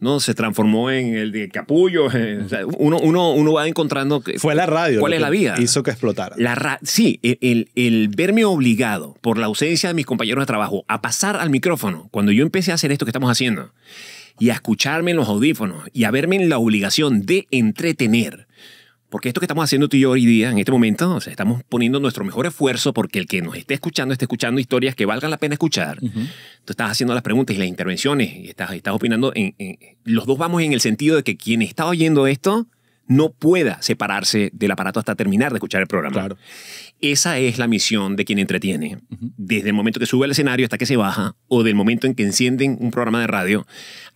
A: ¿no? Se transformó en el de capullo. uno, va encontrando... Fue la radio. ¿Cuál es la vida?
B: Hizo que explotara. La
A: sí, el, el, verme obligado por la ausencia de mis compañeros de trabajo a pasar al micrófono cuando yo empecé a hacer esto que estamos haciendo y a escucharme en los audífonos y a verme en la obligación de entretener porque esto que estamos haciendo tú y yo hoy día, en este momento, estamos poniendo nuestro mejor esfuerzo porque el que nos esté escuchando esté escuchando historias que valgan la pena escuchar. Tú estás haciendo las preguntas y las intervenciones y estás, opinando. los dos vamos en el sentido de que quien está oyendo esto no pueda separarse del aparato hasta terminar de escuchar el programa. Claro. Esa es la misión de quien entretiene. Desde el momento que sube al escenario hasta que se baja o del momento en que encienden un programa de radio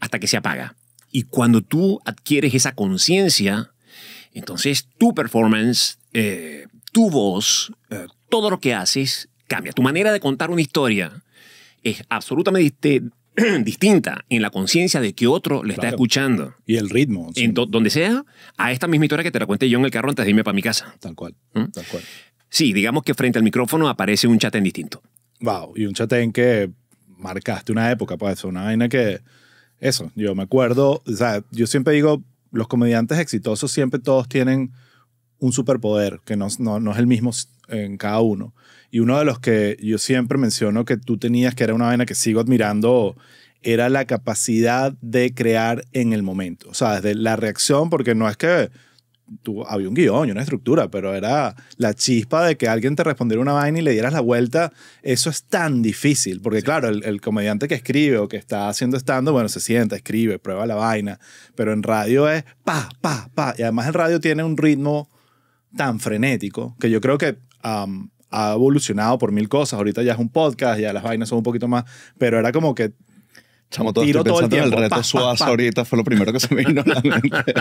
A: hasta que se apaga. Y cuando tú adquieres esa conciencia, entonces tu performance, eh, tu voz, eh, todo lo que haces cambia. Tu manera de contar una historia es absolutamente distinta en la conciencia de que otro le está escuchando. Y el ritmo. donde sea, a esta misma historia que te la cuente yo en el carro antes de irme para mi casa. Tal cual. ¿Mm? Tal cual. Sí, digamos que frente al micrófono aparece un chatén distinto. Wow,
B: y un en que marcaste una época, pues, una vaina que... Eso, yo me acuerdo, o sea, yo siempre digo, los comediantes exitosos siempre todos tienen un superpoder, que no, es el mismo en cada uno. Y uno de los que yo siempre menciono que tú tenías, que era una vaina que sigo admirando, era la capacidad de crear en el momento. O sea, desde la reacción, porque no es que tú, había un guión y una estructura, pero era la chispa de que alguien te respondiera una vaina y le dieras la vuelta. Eso es tan difícil, porque claro, el, el, comediante que escribe o que está haciendo estando, bueno, se sienta, escribe, prueba la vaina, pero en radio es pa, pa, pa. Y además el radio tiene un ritmo tan frenético que yo creo que ha evolucionado por mil cosas. Ahorita ya es un podcast, ya las vainas son un poquito más, pero era como que Chamo, todo, tiro todo el tiempo. En el reto pa, Suazo ahorita fue lo primero que se me vino a la mente.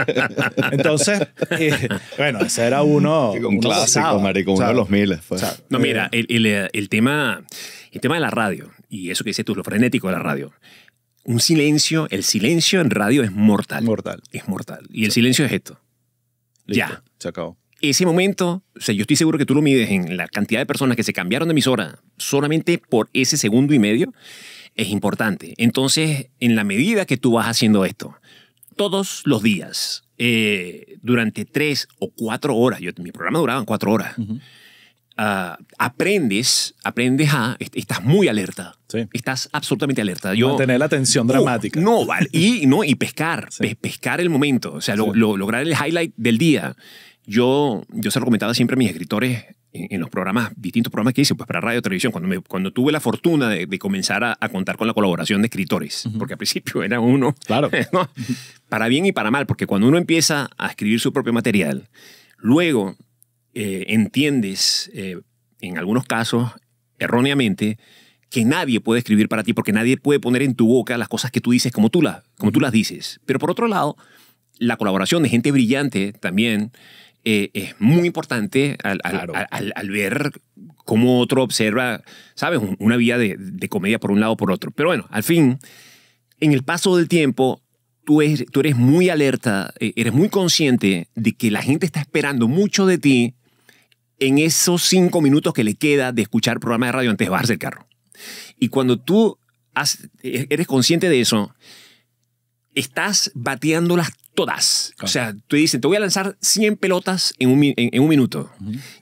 B: Entonces, eh, bueno, ese era uno. Un clásico, marico, uno de los miles. Pues.
A: no, eh, mira, el, tema, el tema de la radio, y eso que dices tú, lo frenético de la radio. Un silencio, el silencio en radio es mortal. Mortal. Es mortal. Y el silencio es esto. ya. Se acabó ese momento, o sea, yo estoy seguro que tú lo mides en la cantidad de personas que se cambiaron de emisora solamente por ese segundo y medio es importante. Entonces, en la medida que tú vas haciendo esto, todos los días, eh, durante tres o cuatro horas, yo, mi programa duraba cuatro horas, ah, aprendes, aprendes a, estás muy alerta, estás absolutamente alerta. Yo, Mantener la atención dramática. No, vale y, no, y pescar, pescar el momento, o sea, lograr el highlight del día. Yo, yo se lo comentaba siempre a mis escritores en, los programas, distintos programas que hice, pues para radio, televisión, cuando, cuando tuve la fortuna de, comenzar a, contar con la colaboración de escritores, porque al principio era uno, claro. para bien y para mal, porque cuando uno empieza a escribir su propio material, luego eh, entiendes, eh, en algunos casos, erróneamente, que nadie puede escribir para ti, porque nadie puede poner en tu boca las cosas que tú dices como tú, la, como tú las dices. Pero por otro lado, la colaboración de gente brillante también eh, es muy importante al, ver cómo otro observa, ¿sabes? Una vía de, comedia por un lado o por otro. Pero bueno, al fin, en el paso del tiempo, tú eres, tú eres muy alerta, eh, eres muy consciente de que la gente está esperando mucho de ti en esos cinco minutos que le queda de escuchar programa de radio antes de bajarse el carro. Y cuando tú eh, eres consciente de eso, estás bateando las todas. O sea, te dicen, te voy a lanzar 100 pelotas en un, minuto.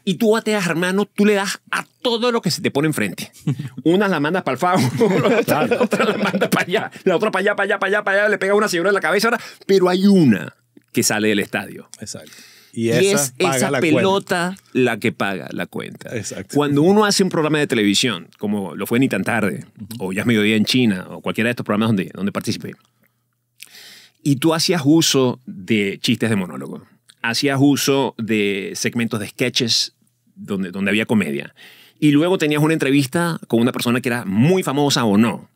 A: Y tú bateas, hermano, tú le das a todo lo que se te pone enfrente. Una la mandas para el favo, la otra, la mandas para allá, la otra para allá, para allá, para allá, le pega una señora en la cabeza, pero hay una que sale del estadio. Exacto. Y, esa, es esa la pelota la que paga la cuenta. Exacto. Cuando uno hace un programa de televisión, como lo fue Ni tan tarde, o Ya es mediodía en China, o cualquiera de estos programas donde, donde participé, y tú hacías uso de chistes de monólogo, hacías uso de segmentos de sketches donde, donde había comedia. Y luego tenías una entrevista con una persona que era muy famosa o no.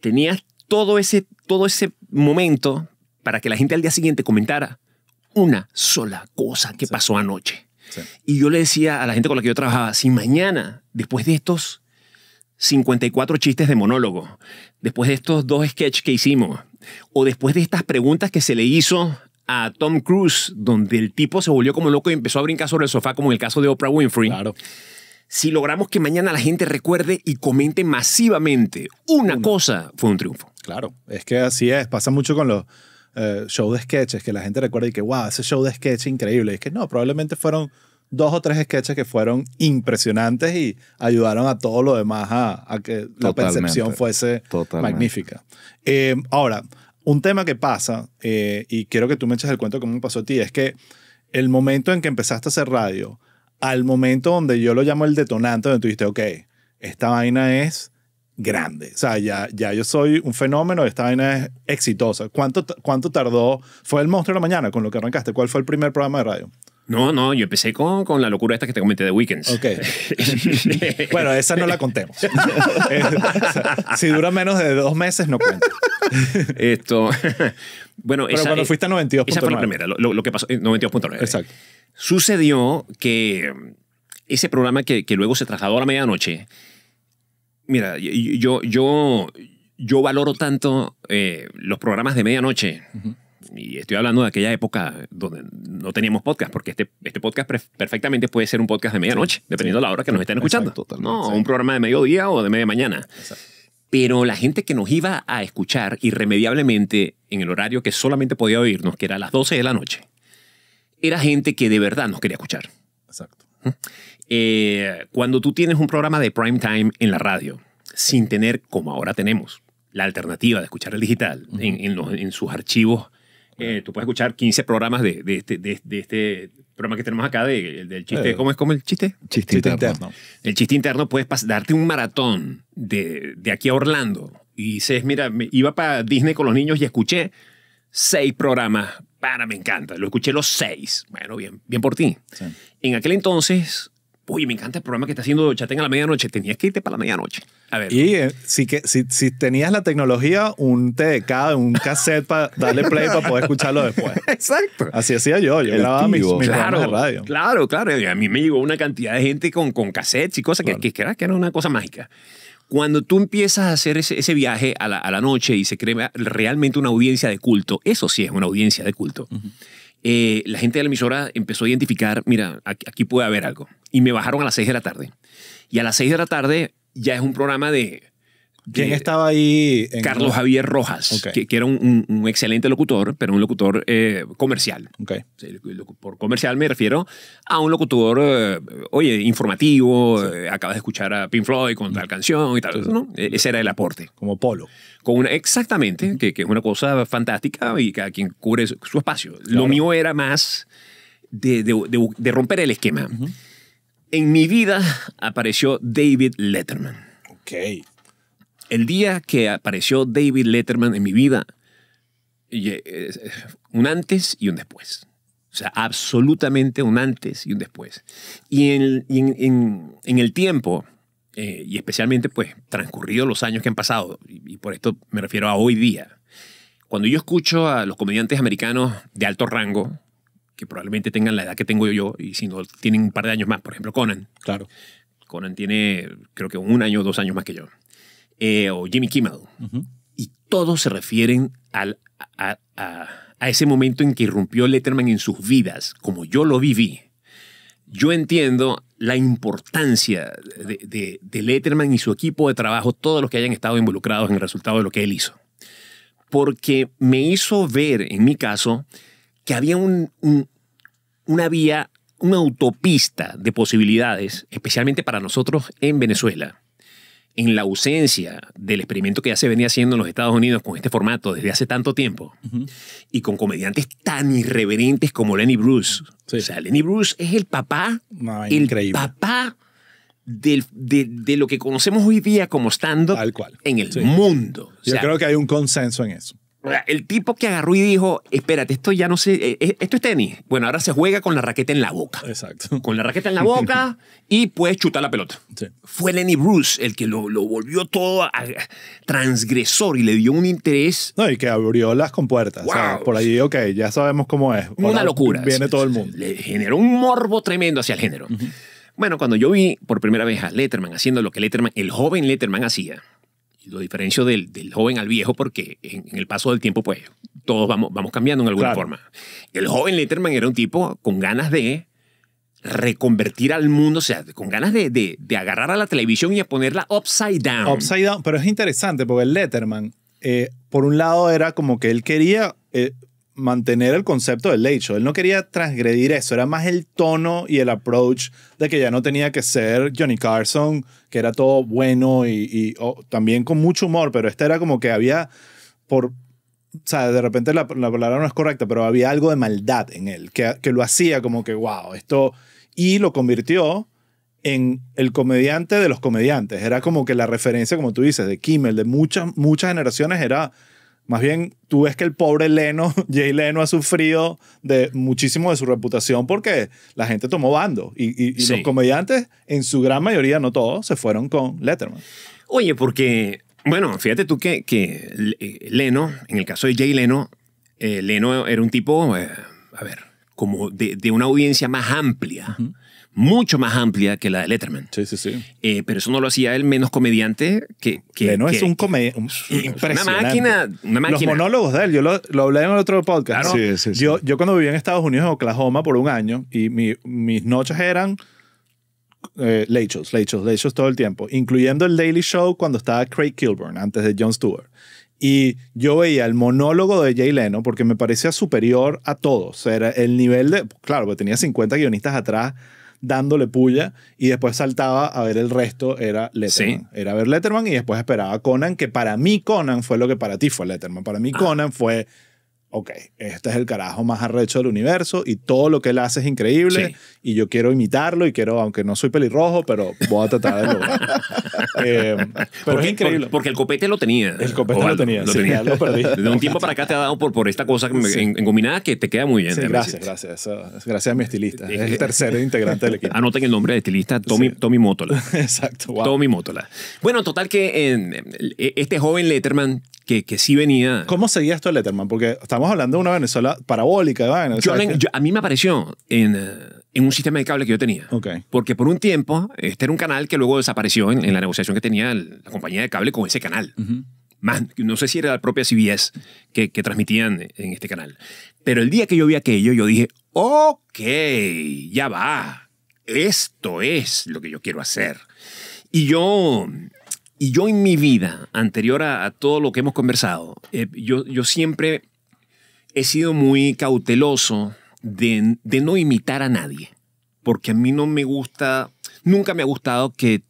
A: Tenías todo ese, todo ese momento para que la gente al día siguiente comentara una sola cosa que pasó anoche. Y yo le decía a la gente con la que yo trabajaba, si mañana, después de estos 54 chistes de monólogo, después de estos dos sketches que hicimos, o después de estas preguntas que se le hizo a Tom Cruise, donde el tipo se volvió como loco y empezó a brincar sobre el sofá, como en el caso de Oprah Winfrey. Claro. Si logramos que mañana la gente recuerde y comente masivamente una, cosa, fue un triunfo. Claro,
B: es que así es. Pasa mucho con los show eh, shows de sketches, que la gente recuerda y que, wow, ese show de sketch increíble. es que no, probablemente fueron dos o tres sketches que fueron impresionantes y ayudaron a todo lo demás a, que la percepción fuese magnífica. Eh, ahora, un tema que pasa, eh, y quiero que tú me eches el cuento cómo me pasó a ti, es que el momento en que empezaste a hacer radio, al momento donde yo lo llamo el detonante, donde tú dijiste, ok, esta vaina es grande. O sea, ya, ya yo soy un fenómeno, esta vaina es exitosa. ¿Cuánto, ¿Cuánto tardó? ¿Fue el monstruo de la mañana con lo que arrancaste? ¿Cuál fue el primer programa de radio?
A: No, no, yo empecé con, con la locura esta que te comenté de Weekends. Ok. bueno, esa no la contemos. si dura menos de dos meses, no cuenta. Esto. bueno, Pero esa, cuando e- fuiste a 92.9. Esa fue la primera, lo, que pasó eh, en 92.9. Exacto. Sucedió que mm, ese programa que, que, luego se trasladó a la medianoche. Mira, yo, yo, yo valoro tanto eh, los programas de medianoche y estoy hablando de aquella época donde no teníamos podcast, porque este, este podcast perfectamente puede ser un podcast de medianoche, dependiendo de la hora que nos estén escuchando. no, un programa de mediodía o de media mañana. Pero la gente que nos iba a escuchar irremediablemente en el horario que solamente podía oírnos, que era las 12 de la noche, era gente que de verdad nos quería escuchar. Exacto. ¿Mm? Eh, cuando tú tienes un programa de prime time en la radio, sin tener, como ahora tenemos, la alternativa de escuchar el digital en, en sus archivos eh, tú puedes escuchar 15 programas este, de, de, este, programa que tenemos acá, del chiste. Eh. ¿Cómo es como el chiste? Chiste, interno. El chiste interno puedes darte un maratón de, de aquí a Orlando. Y dices, mira, me iba para Disney con los niños y escuché seis programas. Para, me encanta. Lo escuché los seis. Bueno, bien, bien por ti. En aquel entonces, Uy, me encanta el programa que está haciendo Chatea a la medianoche. Tenías que irte para la medianoche.
B: A ver. Y eh, si, que, si, tenías la tecnología, un TDK, un cassette para darle play para poder escucharlo después. Exacto. Así hacía yo. Yo grababa mis, mis claro, de radio.
A: Claro, claro. Y a mí me llegó una cantidad de gente con, con cassettes y cosas que, que, era, que era una cosa mágica. Cuando tú empiezas a hacer ese, viaje a la, noche y se crea realmente una audiencia de culto, eso sí es una audiencia de culto. Eh, la gente de la emisora empezó a identificar, mira, aquí, aquí puede haber algo. Y me bajaron a las 6 de la tarde. Y a las 6 de la tarde ya es un programa de ¿Quién estaba ahí? Carlos Javier Rojas, que, era un, excelente locutor, pero un locutor eh, comercial. por comercial me refiero a un locutor, eh, oye, informativo, eh, acabas de escuchar a Pink Floyd con tal mm. canción y tal. E-, ese era el aporte. Como polo. Con exactamente, que, es una cosa fantástica y cada quien cubre su, espacio. Lo mío era más de, romper el esquema. En mi vida apareció David Letterman. Ok. El día que apareció David Letterman en mi vida, eh, eh, un antes y un después. O sea, absolutamente un antes y un después. Y en, el tiempo, eh, y especialmente pues transcurridos los años que han pasado, y, por esto me refiero a hoy día, cuando yo escucho a los comediantes americanos de alto rango, que probablemente tengan la edad que tengo yo, y si no, tienen un par de años más, por ejemplo, Conan. Claro. Conan tiene, creo que un año dos años más que yo. Eh, o Jimmy Kimmel. Y todos se refieren al, a, ese momento en que irrumpió Letterman en sus vidas, como yo lo viví. Yo entiendo la importancia de, Letterman y su equipo de trabajo, todos los que hayan estado involucrados en el resultado de lo que él hizo. Porque me hizo ver, en mi caso, que había un, una vía, una autopista de posibilidades, especialmente para nosotros en Venezuela, en la ausencia del experimento que ya se venía haciendo en los Estados Unidos con este formato desde hace tanto tiempo y con comediantes tan irreverentes como Lenny Bruce. O sea, Lenny Bruce es el papá, el papá de, lo que conocemos hoy día como stand-up en el mundo. Yo creo
B: que hay un consenso en eso.
A: El tipo que agarró y dijo, espérate, esto ya no sé, eh, eh, esto es tenis. Bueno, ahora se juega con la raqueta en la boca. Exacto. Con la raqueta en la boca y puedes chutar la pelota. Fue Lenny Bruce el que lo, volvió todo transgresor y le dio un interés. No, y que abrió las compuertas. por allí, ok, ya sabemos cómo es. Una locura. Viene todo el mundo. Le generó un morbo tremendo hacia el género. Bueno, cuando yo vi por primera vez a Letterman haciendo lo que Letterman, el joven Letterman hacía, lo diferencio del, joven al viejo porque en, el paso del tiempo, pues, todos vamos, vamos cambiando en alguna forma. El joven Letterman era un tipo con ganas de reconvertir al mundo, o sea, con ganas de, de, agarrar a la televisión y a ponerla upside down. Upside
B: down, pero es interesante porque el Letterman, eh, por un lado, era como que él quería eh, mantener el concepto del late show. Él no quería transgredir eso, era más el tono y el approach de que ya no tenía que ser Johnny Carson, que era todo bueno y, también con mucho humor, pero este era como que había, por, o sea, de repente la, palabra no es correcta, pero había algo de maldad en él, que, que lo hacía como que, wow, esto, y lo convirtió en el comediante de los comediantes. Era como que la referencia, como tú dices, de Kimmel, de muchas, muchas generaciones, era más bien, tú ves que el pobre Leno, Jay Leno, ha sufrido de muchísimo de su reputación porque la gente tomó bando. Y, y, los comediantes, en su gran mayoría, no todos, se fueron con Letterman.
A: Oye, porque, bueno, fíjate tú que, que eh, Leno, en el caso de Jay Leno, eh, Leno era un tipo, eh, a ver, como de, una audiencia más amplia mucho más amplia que la de Letterman. Sí, sí, sí. Eh, pero eso no lo hacía él menos comediante que... que no es un
B: comediante Una máquina, una máquina. Los monólogos de él, yo lo, lo hablé en otro podcast. Sí, sí, yo, yo cuando vivía en Estados Unidos, en Oklahoma, por un año, y mis noches eran... Eh, late shows, late shows, late shows todo el tiempo, incluyendo el Daily Show cuando estaba Craig Kilburn, antes de Jon Stewart. Y yo veía el monólogo de Jay Leno porque me parecía superior a todos. Era el nivel de. Claro, porque tenía 50 guionistas atrás dándole puya y después saltaba a ver el resto, era Letterman. Era ver Letterman y después esperaba Conan, que para mí Conan fue lo que para ti fue Letterman. Para mí ah. Conan fue ok, este es el carajo más arrecho del universo y todo lo que él hace es increíble y yo quiero imitarlo y quiero, aunque no soy pelirrojo, pero voy a tratar de lograrlo.
A: Eh, porque, es increíble. porque el copete lo tenía. El copete lo, tenía, De un tiempo para acá te ha dado por, por esta cosa engominada que te queda muy bien. gracias,
B: gracias. gracias a mi estilista. Eh, es el eh, tercer integrante del
A: equipo. Anoten el nombre de estilista, Tommy, Tommy Motola. Exacto. Tommy Motola. Bueno, total que este joven Letterman que, que sí venía... ¿Cómo seguía esto Letterman? Porque estamos estamos
B: hablando de una Venezuela parabólica. Este
A: a mí me apareció en, eh, en, un sistema de cable que yo tenía. Porque por un tiempo, este era un canal que luego desapareció en, la negociación que tenía la compañía de cable con ese canal. no sé si era la propia CBS que, transmitían en este canal. Pero el día que yo vi aquello, yo dije, ok, ya va. Esto es lo que yo quiero hacer. Y yo y yo en mi vida, anterior a, todo lo que hemos conversado, eh, yo, yo siempre he sido muy cauteloso de, no imitar a nadie, porque a mí no me gusta, nunca me ha gustado que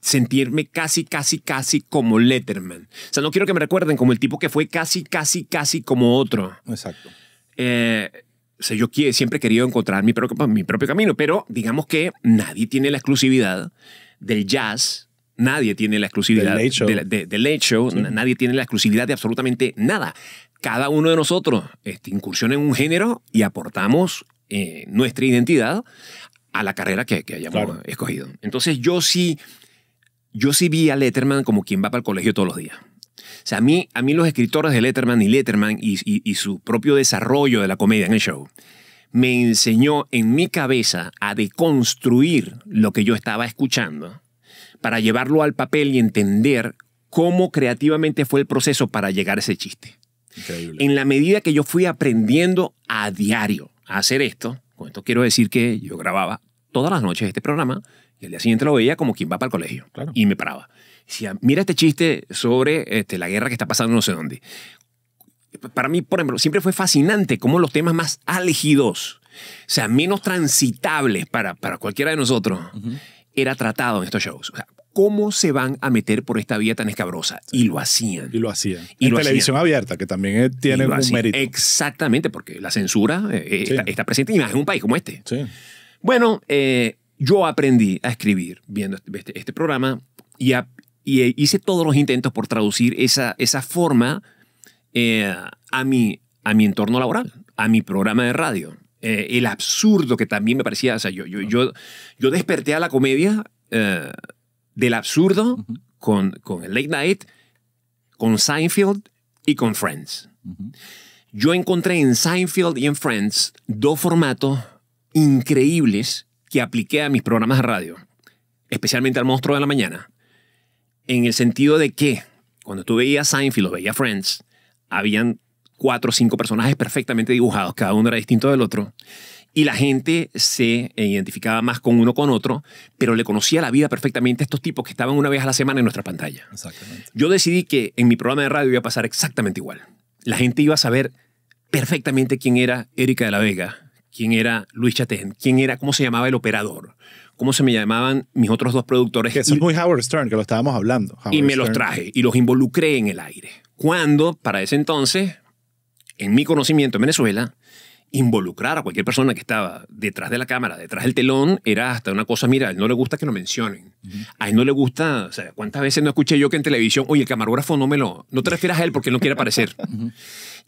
A: sentirme casi, casi, casi como Letterman. O sea, no quiero que me recuerden como el tipo que fue casi, casi, casi como otro. Exacto. Eh, o sea, yo siempre he querido encontrar mi propio, camino, pero digamos que nadie tiene la exclusividad del jazz, nadie tiene la exclusividad del late show, de nadie tiene la exclusividad de absolutamente nada cada uno de nosotros este, incursiona en un género y aportamos eh, nuestra identidad a la carrera que, hayamos escogido. Entonces yo sí, yo sí vi a Letterman como quien va para el colegio todos los días. O sea, a mí, a mí los escritores de Letterman y Letterman y, y su propio desarrollo de la comedia en el show me enseñó en mi cabeza a deconstruir lo que yo estaba escuchando para llevarlo al papel y entender cómo creativamente fue el proceso para llegar a ese chiste. En la medida que yo fui aprendiendo a diario a hacer esto, con esto quiero decir que yo grababa todas las noches este programa y al día siguiente lo veía como quien va para el colegio y me paraba. Decía, mira este chiste sobre este, la guerra que está pasando no sé dónde. Para mí, por ejemplo, siempre fue fascinante cómo los temas más elegidos, o sea, menos transitables para, para cualquiera de nosotros, era tratado en estos shows. sea, cómo se van a meter por esta vía tan escabrosa. Y lo hacían. Y lo hacían. Y en televisión
B: abierta, que también eh, tiene un mérito.
A: Exactamente, porque la censura eh, eh, está, presente y más en un país como este. Sí. Bueno, yo aprendí a escribir viendo este, este, este programa y, y, hice todos los intentos por traducir esa, esa forma a, mi, a mi entorno laboral, a mi programa de radio. el absurdo que también me parecía, o sea, yo, yo, ah. yo, yo desperté a la comedia del absurdo con, con, el Late Night, con Seinfeld y con Friends. Yo encontré en Seinfeld y en Friends dos formatos increíbles que apliqué a mis programas de radio, especialmente al Monstruo de la Mañana, en el sentido de que cuando tú veías Seinfeld o veías Friends, habían cuatro o cinco personajes perfectamente dibujados, cada uno era distinto del otro, y la gente se eh, identificaba más con uno con otro, pero le conocía la vida perfectamente a estos tipos que estaban una vez a la semana en nuestra pantalla. Yo decidí que en mi programa de radio iba a pasar exactamente igual. La gente iba a saber perfectamente quién era Erika de la Vega, quién era Luis chaten quién era, cómo se llamaba el operador, cómo se me llamaban mis otros dos productores. Que son
B: muy Howard Stern, que lo estábamos hablando. y me los traje
A: y los involucré en el aire. Cuando, para ese entonces, en mi conocimiento en Venezuela, involucrar a cualquier persona que estaba detrás de la cámara, detrás del telón, era hasta una cosa, mira, a él no le gusta que lo mencionen. A él no le gusta, o sea, ¿cuántas veces no escuché yo que en televisión, oye, el camarógrafo no me lo, no te refieras a él porque no quiere aparecer?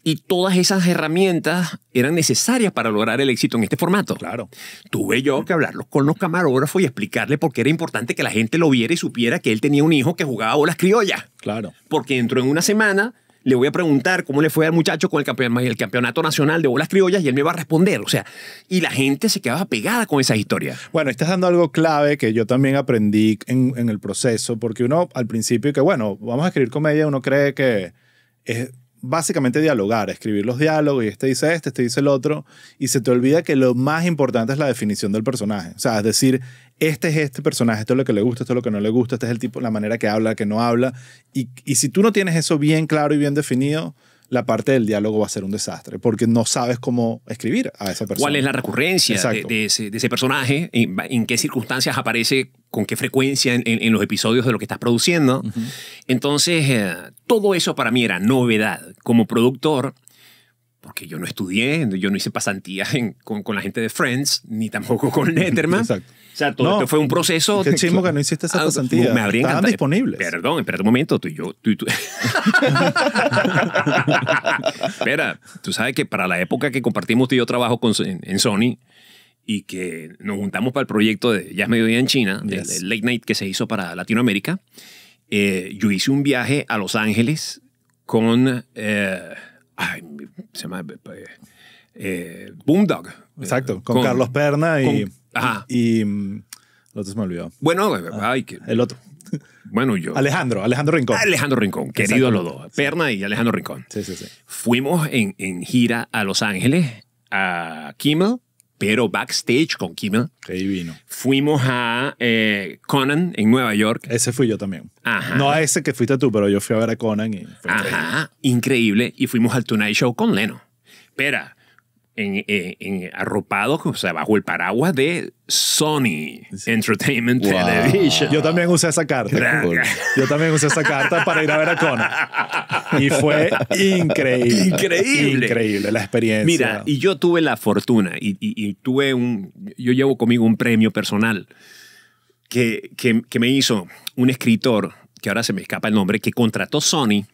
A: Y todas esas herramientas eran necesarias para lograr el éxito en este formato. Claro. Tuve yo que hablarlo con los camarógrafos y explicarle por qué era importante que la gente lo viera y supiera que él tenía un hijo que jugaba bolas criollas. Claro. Porque entró en una semana le voy a preguntar cómo le fue al muchacho con el, campeonato nacional de bolas criollas y él me va a responder. O sea, y la gente se quedaba pegada con esa historia.
B: Bueno, estás dando algo clave que yo también aprendí en, en el proceso, porque uno al principio que, bueno, vamos a escribir comedia, uno cree que es básicamente dialogar, escribir los diálogos y este dice este, este dice el otro, y se te olvida que lo más importante es la definición del personaje. O sea, es decir, este es este personaje, esto es lo que le gusta, esto es lo que no le gusta, este es el tipo, la manera que habla, que no habla. Y, y si tú no tienes eso bien claro y bien definido, la parte del diálogo va a ser un desastre, porque no sabes cómo escribir a esa persona. ¿Cuál es la recurrencia
A: de, ese, personaje? En, qué circunstancias aparece? ¿Con qué frecuencia en, los episodios de lo que estás produciendo? Entonces, eh, todo eso para mí era novedad. Como productor, porque yo no estudié, yo no hice pasantías con, con, la gente de Friends, ni tampoco con Letterman. Exacto. O sea, todo esto fue un proceso. Qué chismo que no hiciste esa ah, pues, pasantía. Me Estaban disponibles. Perdón, espera un momento. Tú y yo. Tú y tú. Espera, tú sabes que para la época que compartimos tú y yo trabajo en, Sony y que nos juntamos para el proyecto de Ya es Mediodía en China, del, Late Night que se hizo para Latinoamérica, eh, yo hice un viaje a Los Ángeles con. Eh, ay, se llama. Eh, eh Dog Exacto, con, Carlos
B: Perna y.
A: Ajá. Y mm, el otro se me olvidó. Bueno, eh, ah, el otro. Bueno, yo. Alejandro, Alejandro Rincón. Alejandro Rincón, querido los dos. Perna y Alejandro Rincón. Sí, sí, sí. Fuimos en, gira a Los Ángeles, a Kimmel, pero backstage con Kimmel. Qué divino. Fuimos a eh, Conan en Nueva York. Ese fui yo también. No a
B: ese que fuiste tú, pero yo fui a ver a Conan
A: Ajá, increíble. increíble. Y fuimos al Tonight Show con Leno. Espera, en, eh, arropados, o sea, bajo el paraguas de Sony Entertainment Television. Yo también usé esa carta. Yo también usé esa carta para ir a ver a Conan. Y fue increíble. Increíble. Increíble la experiencia. Mira, y yo tuve la fortuna y, tuve un. Yo llevo conmigo un premio personal que, que, que me hizo un escritor, que ahora se me escapa el nombre, que contrató Sony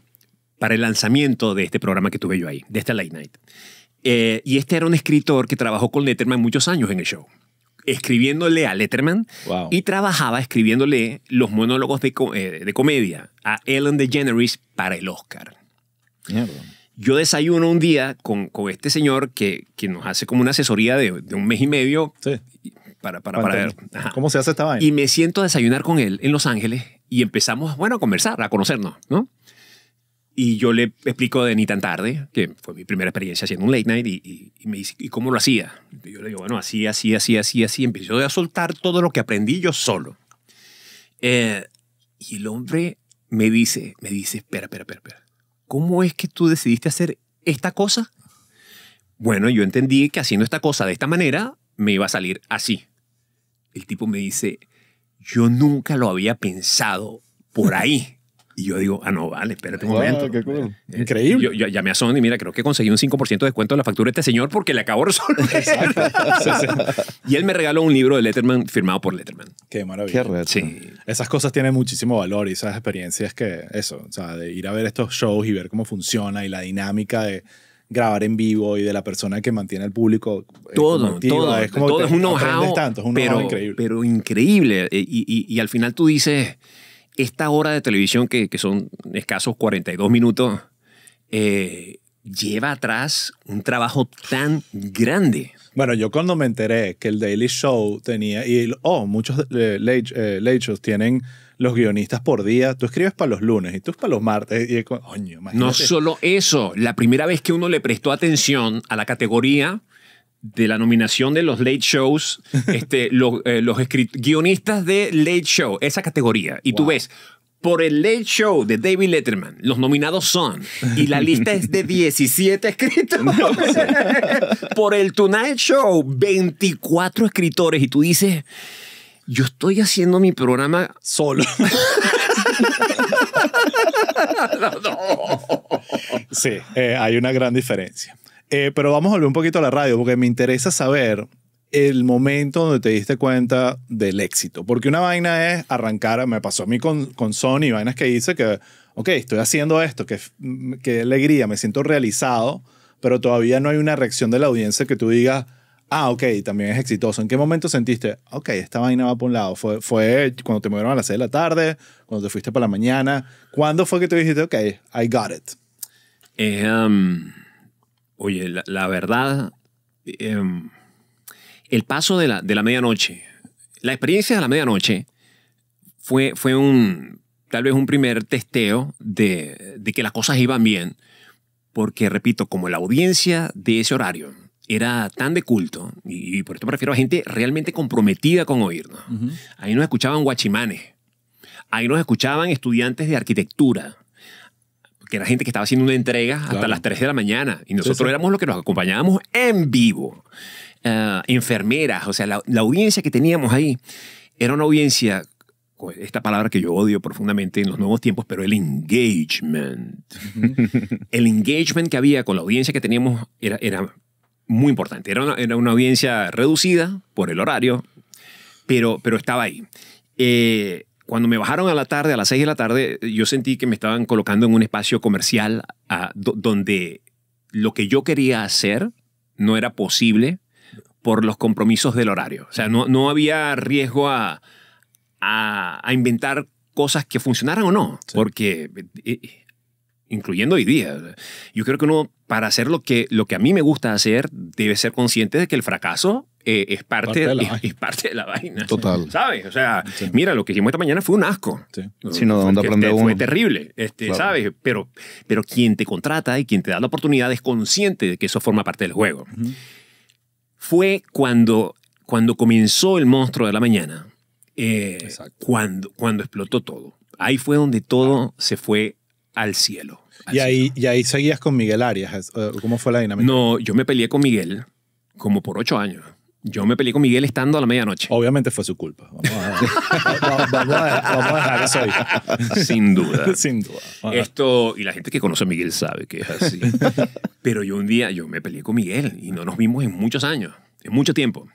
A: para el lanzamiento de este programa que tuve yo ahí, de esta Late Night. Eh, y este era un escritor que trabajó con Letterman muchos años en el show, escribiéndole a Letterman y trabajaba escribiéndole los monólogos eh, de, comedia a Ellen DeGeneres para el Oscar. Yo desayuno un día con, este señor que, nos hace como una asesoría de, un mes y medio para, ver cómo se hace esta vaina. Y me siento a desayunar con él en Los Ángeles y empezamos, bueno, a conversar, a conocernos, ¿no? Y yo le explico de Ni tan tarde, que fue mi primera experiencia haciendo un late night, y, me dice, ¿y cómo lo hacía? yo le digo, bueno, así, así, así, así, así. Empezó a soltar todo lo que aprendí yo solo. Eh, y el hombre me dice, me dice, espera, espera, espera, espera. ¿Cómo es que tú decidiste hacer esta cosa? Bueno, yo entendí que haciendo esta cosa de esta manera me iba a salir así. El tipo me dice, yo nunca lo había pensado por ahí. Y yo digo, ah, no, vale, espérate un ah, momento. Eh, increíble. Yo, yo, llamé a Sony y mira, creo que conseguí un 5% de descuento de la factura de este señor porque le acabo de resolver. y él me regaló un libro de Letterman firmado por Letterman. Qué maravilla. Sí.
B: Esas cosas tienen muchísimo valor y esas experiencias que, eso, o sea, de ir a ver estos shows y ver cómo funciona y la dinámica de grabar en vivo y de la persona que mantiene al público. Eh, todo, todo. Es como todo es un know-how. Pero, increíble.
A: Pero increíble. Eh, y, y, y al final tú dices, esta hora de televisión, que, son escasos 42 minutos, eh, lleva atrás un trabajo tan grande. Bueno, yo cuando me enteré que el Daily Show tenía,
B: y oh, muchos eh, eh, late, shows tienen los guionistas por día, tú escribes para los lunes y tú para los martes. Y,
A: no solo eso, la primera vez que uno le prestó atención a la categoría de la nominación de los late shows, este, eh, los, guionistas de late show, esa categoría. Y tú ves, por el late show de David Letterman, los nominados son, y la lista es de 17 escritores. por el Tonight Show, 24 escritores. Y tú dices, yo estoy haciendo mi programa solo. Sí, eh, hay una gran diferencia.
B: Eh, pero vamos a volver un poquito a la radio, porque me interesa saber el momento donde te diste cuenta del éxito. Porque una vaina es arrancar, me pasó a mí con, con Sony, vainas que hice que, ok, estoy haciendo esto, que, que alegría, me siento realizado, pero todavía no hay una reacción de la audiencia que tú digas, ah, ok, también es exitoso. ¿En qué momento sentiste, ok, esta vaina va por un lado? ¿Fue, fue cuando te movieron a las 6 de la tarde? ¿Cuando te fuiste para la mañana? ¿Cuándo fue que tú dijiste, ok, I got it?
A: Eh, um, oye, la, verdad, em, el paso de la, medianoche, la experiencia de la medianoche fue, fue un, tal vez un primer testeo de, que las cosas iban bien, porque, repito, como la audiencia de ese horario era tan de culto, y, por esto me refiero a gente realmente comprometida con oírnos, ahí nos escuchaban guachimanes, ahí nos escuchaban estudiantes de arquitectura, que era gente que estaba haciendo una entrega hasta las 3 de la mañana y nosotros éramos los que nos acompañábamos en vivo. Eh, enfermeras, o sea, la, audiencia que teníamos ahí era una audiencia esta palabra que yo odio profundamente en los nuevos tiempos, pero el engagement. el engagement que había con la audiencia que teníamos era, era muy importante. Era una, era una, audiencia reducida por el horario, pero, pero estaba ahí. Eh, cuando me bajaron a la tarde, a las 6 de la tarde, yo sentí que me estaban colocando en un espacio comercial donde lo que yo quería hacer no era posible por los compromisos del horario. O sea, no, no había riesgo a, inventar cosas que funcionaran o no, porque eh, incluyendo hoy día. Yo creo que uno, para hacer lo que, lo que a mí me gusta hacer, debe ser consciente de que el fracaso eh, es, parte, de la es, parte de la vaina. Total. ¿Sabes? O sea, mira, lo que hicimos esta mañana fue un asco. Sí. Fue terrible, este, ¿sabes? Pero, pero quien te contrata y quien te da la oportunidad es consciente de que eso forma parte del juego. Fue cuando, cuando comenzó el monstruo de la mañana, eh, cuando, cuando explotó todo. Ahí fue donde todo se fue al cielo.
B: y, Ahí, y ahí seguías con Miguel Arias. Eh, ¿Cómo fue la dinámica?
A: No, yo me peleé con Miguel como por ocho años. Yo me peleé con Miguel estando a la medianoche. Obviamente fue su culpa. Vamos a, dejar, eso ahí. Sin duda. Sin duda. Esto, y la gente que conoce a Miguel sabe que es así. Pero yo un día, yo me peleé con Miguel y no nos vimos en muchos años, en mucho tiempo.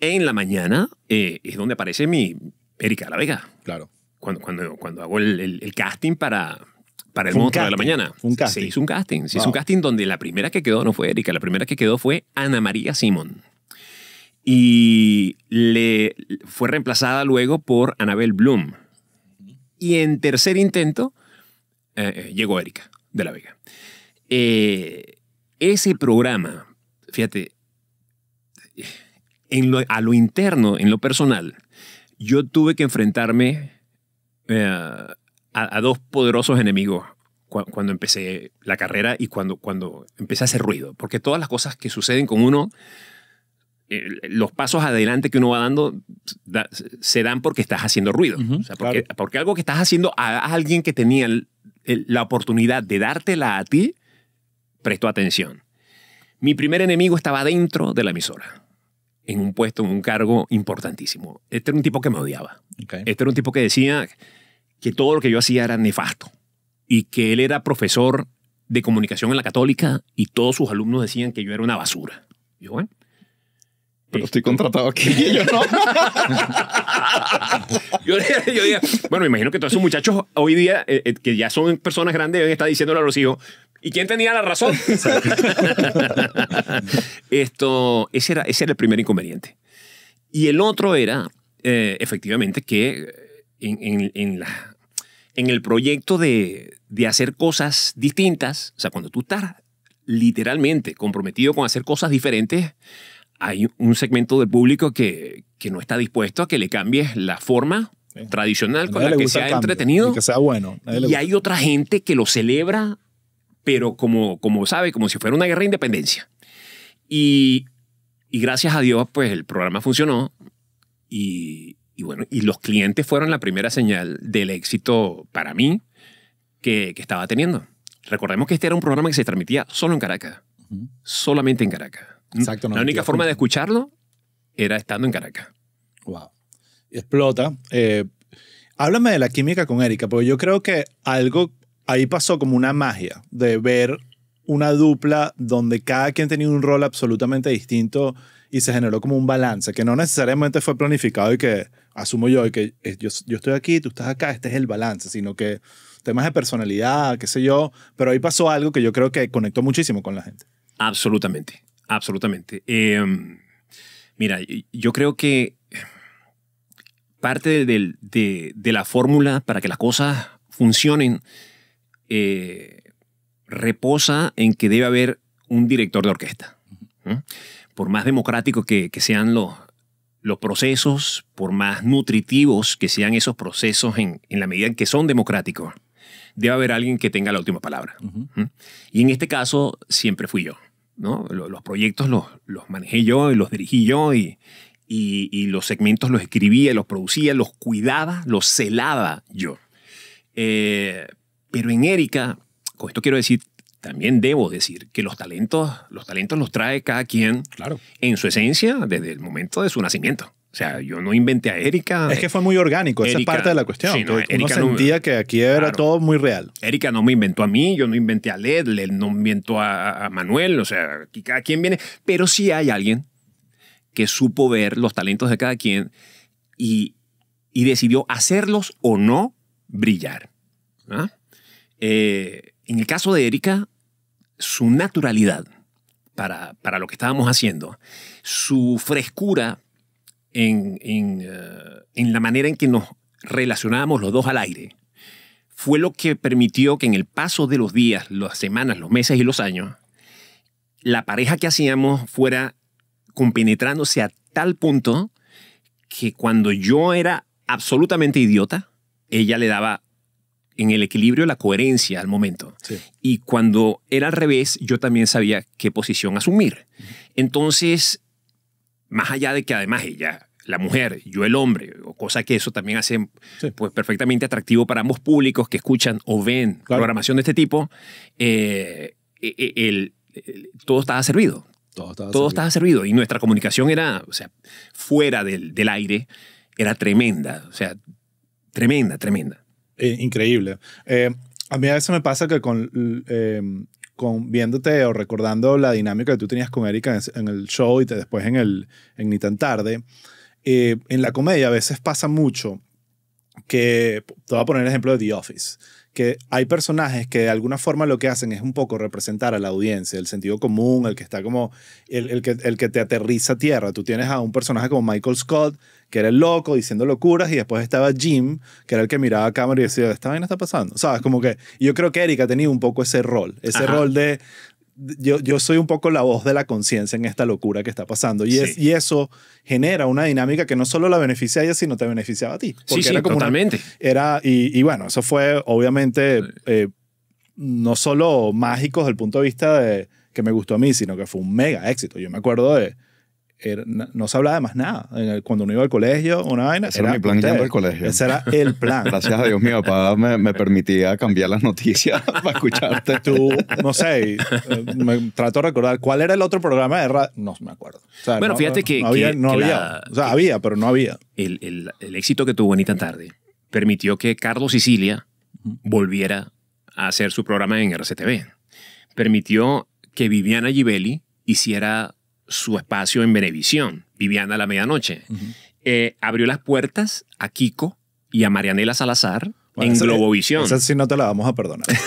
A: En la mañana eh, es donde aparece mi Erika La Vega. Claro. Cuando, cuando, hago el, casting para, para el monstruo de la mañana. un casting. Se hizo un casting. Se es un casting donde la primera que quedó no fue Erika, la primera que quedó fue Ana María Simón y le fue reemplazada luego por Anabel Bloom. Y en tercer intento eh, eh, llegó Erika de la Vega. Eh, ese programa, fíjate, a lo interno, en lo personal, yo tuve que enfrentarme a, dos poderosos enemigos cuando empecé la carrera y cuando, cuando empecé a hacer ruido, porque todas las cosas que suceden con uno eh, los pasos adelante que uno va dando se dan porque estás haciendo ruido. porque, algo que estás haciendo a alguien que tenía la oportunidad de dártela a ti, prestó atención. Mi primer enemigo estaba dentro de la emisora, en un puesto, en un cargo importantísimo. Este era un tipo que me odiaba. Este era un tipo que decía que todo lo que yo hacía era nefasto y que él era profesor de comunicación en la católica y todos sus alumnos decían que yo era una basura. yo, bueno, pero estoy contratado aquí y no. bueno, me imagino que todos esos muchachos hoy día, eh, eh, que ya son personas grandes, deben estar diciéndole a los hijos, ¿y quién tenía la razón? Esto, ese era, ese era el primer inconveniente. Y el otro era, eh, efectivamente, que en, en el proyecto de, de hacer cosas distintas, o sea, cuando tú estás literalmente comprometido con hacer cosas diferentes, hay un segmento del público que, que no está dispuesto a que le cambies la forma tradicional con la que se ha
B: entretenido. Y que sea bueno. Y hay
A: otra gente que lo celebra, pero como, como sabe, como si fuera una guerra de independencia. Y, gracias a Dios, pues el programa funcionó. Y, bueno, y los clientes fueron la primera señal del éxito para mí que, estaba teniendo. Recordemos que este era un programa que se transmitía solo en Caracas. Solamente en Caracas. La única forma de escucharlo era estando en Caracas.
B: Wow. Explota. Eh, háblame de la química con Erika, porque yo creo que algo ahí pasó como una magia de ver una dupla donde cada quien tenía un rol absolutamente distinto y se generó como un balance que no necesariamente fue planificado y que asumo yo y que eh, yo, yo estoy aquí, tú estás acá, este es el balance, sino que temas de personalidad, qué sé yo, pero ahí pasó algo que yo creo que conectó muchísimo con la gente.
A: Absolutamente. Absolutamente. Em, mira, yo creo que parte de, la fórmula para que las cosas funcionen eh, reposa en que debe haber un director de orquesta. Por más democrático que, sean los, procesos, por más nutritivos que sean esos procesos en, la medida en que son democráticos, debe haber alguien que tenga la última palabra. Y en este caso siempre fui yo. Los, proyectos los, manejé yo y los dirigí yo y, y, los segmentos los escribía, los producía, los cuidaba, los celaba yo. Eh, pero en Erika, con esto quiero decir, también debo decir que los talentos los, talentos los trae cada quien claro. en su esencia desde el momento de su nacimiento. O sea, yo no inventé a Erika. Es que fue
B: muy orgánico,
A: esa es parte de la cuestión. sentía
B: que aquí era todo muy real.
A: Erika no me inventó a mí, yo no inventé a Led, Led no inventó a, Manuel, o sea, aquí cada quien viene. Pero sí hay alguien que supo ver los talentos de cada quien y, decidió hacerlos o no brillar. ¿ah? Eh, en el caso de Erika, su naturalidad para, para lo que estábamos haciendo, su frescura eh, en, la manera en que nos relacionábamos los dos al aire fue lo que permitió que en el paso de los días, las semanas, los meses y los años, la pareja que hacíamos fuera compenetrándose a tal punto que cuando yo era absolutamente idiota, ella le daba en el equilibrio la coherencia al momento. Y cuando era al revés, yo también sabía qué posición asumir. Entonces, más allá de que además ella, la mujer, yo el hombre, o cosa que eso también hace pues, perfectamente atractivo para ambos públicos que escuchan o ven programación de este tipo, eh, e, e, el, todo estaba servido. Todo, estaba, servido. Y nuestra comunicación era, o sea, fuera del, aire, era tremenda. O sea, tremenda, tremenda. Eh, increíble. Eh,
B: a mí a veces me pasa que con con, viéndote o recordando la dinámica que tú tenías con Erika en, el show y te, después en, el, en Ni tan tarde, eh, en la comedia a veces pasa mucho que, te voy a poner el ejemplo de The Office que hay personajes que de alguna forma lo que hacen es un poco representar a la audiencia, el sentido común, el que está como, el, que, el que te aterriza a tierra. Tú tienes a un personaje como Michael Scott, que era el loco diciendo locuras, y después estaba Jim, que era el que miraba a cámara y decía, esta vaina está pasando. O sea, es Como que yo creo que Erika ha tenido un poco ese rol, ese rol de, yo, soy un poco la voz de la conciencia en esta locura que está pasando. Y, eso genera una dinámica que no solo la beneficia a ella, sino te beneficiaba a ti. sí, era era, y, y, bueno, eso fue obviamente eh, no solo mágico desde el punto de vista de que me gustó a mí, sino que fue un mega éxito. Yo me acuerdo de no se hablaba de más nada. cuando uno iba al colegio, una vaina. Ese era, mi plan yendo al colegio. Ese era el plan. Gracias a Dios, mi papá me, permitía cambiar las noticias para escucharte. Tú, no sé, eh, me trato de recordar cuál era el otro programa de radio. No me
A: acuerdo. bueno, fíjate que. No había.
B: o sea, había, pero no había.
A: El, éxito que tuvo Anita tan tarde permitió que Carlos Sicilia volviera a hacer su programa en RCTV. Permitió que Viviana Gibelli hiciera su espacio en Benevisión Viviana a la Medianoche. Eh, abrió las puertas a Kiko y a Marianela Salazar en Globovisión. Esa si
B: no te la vamos a
A: perdonar.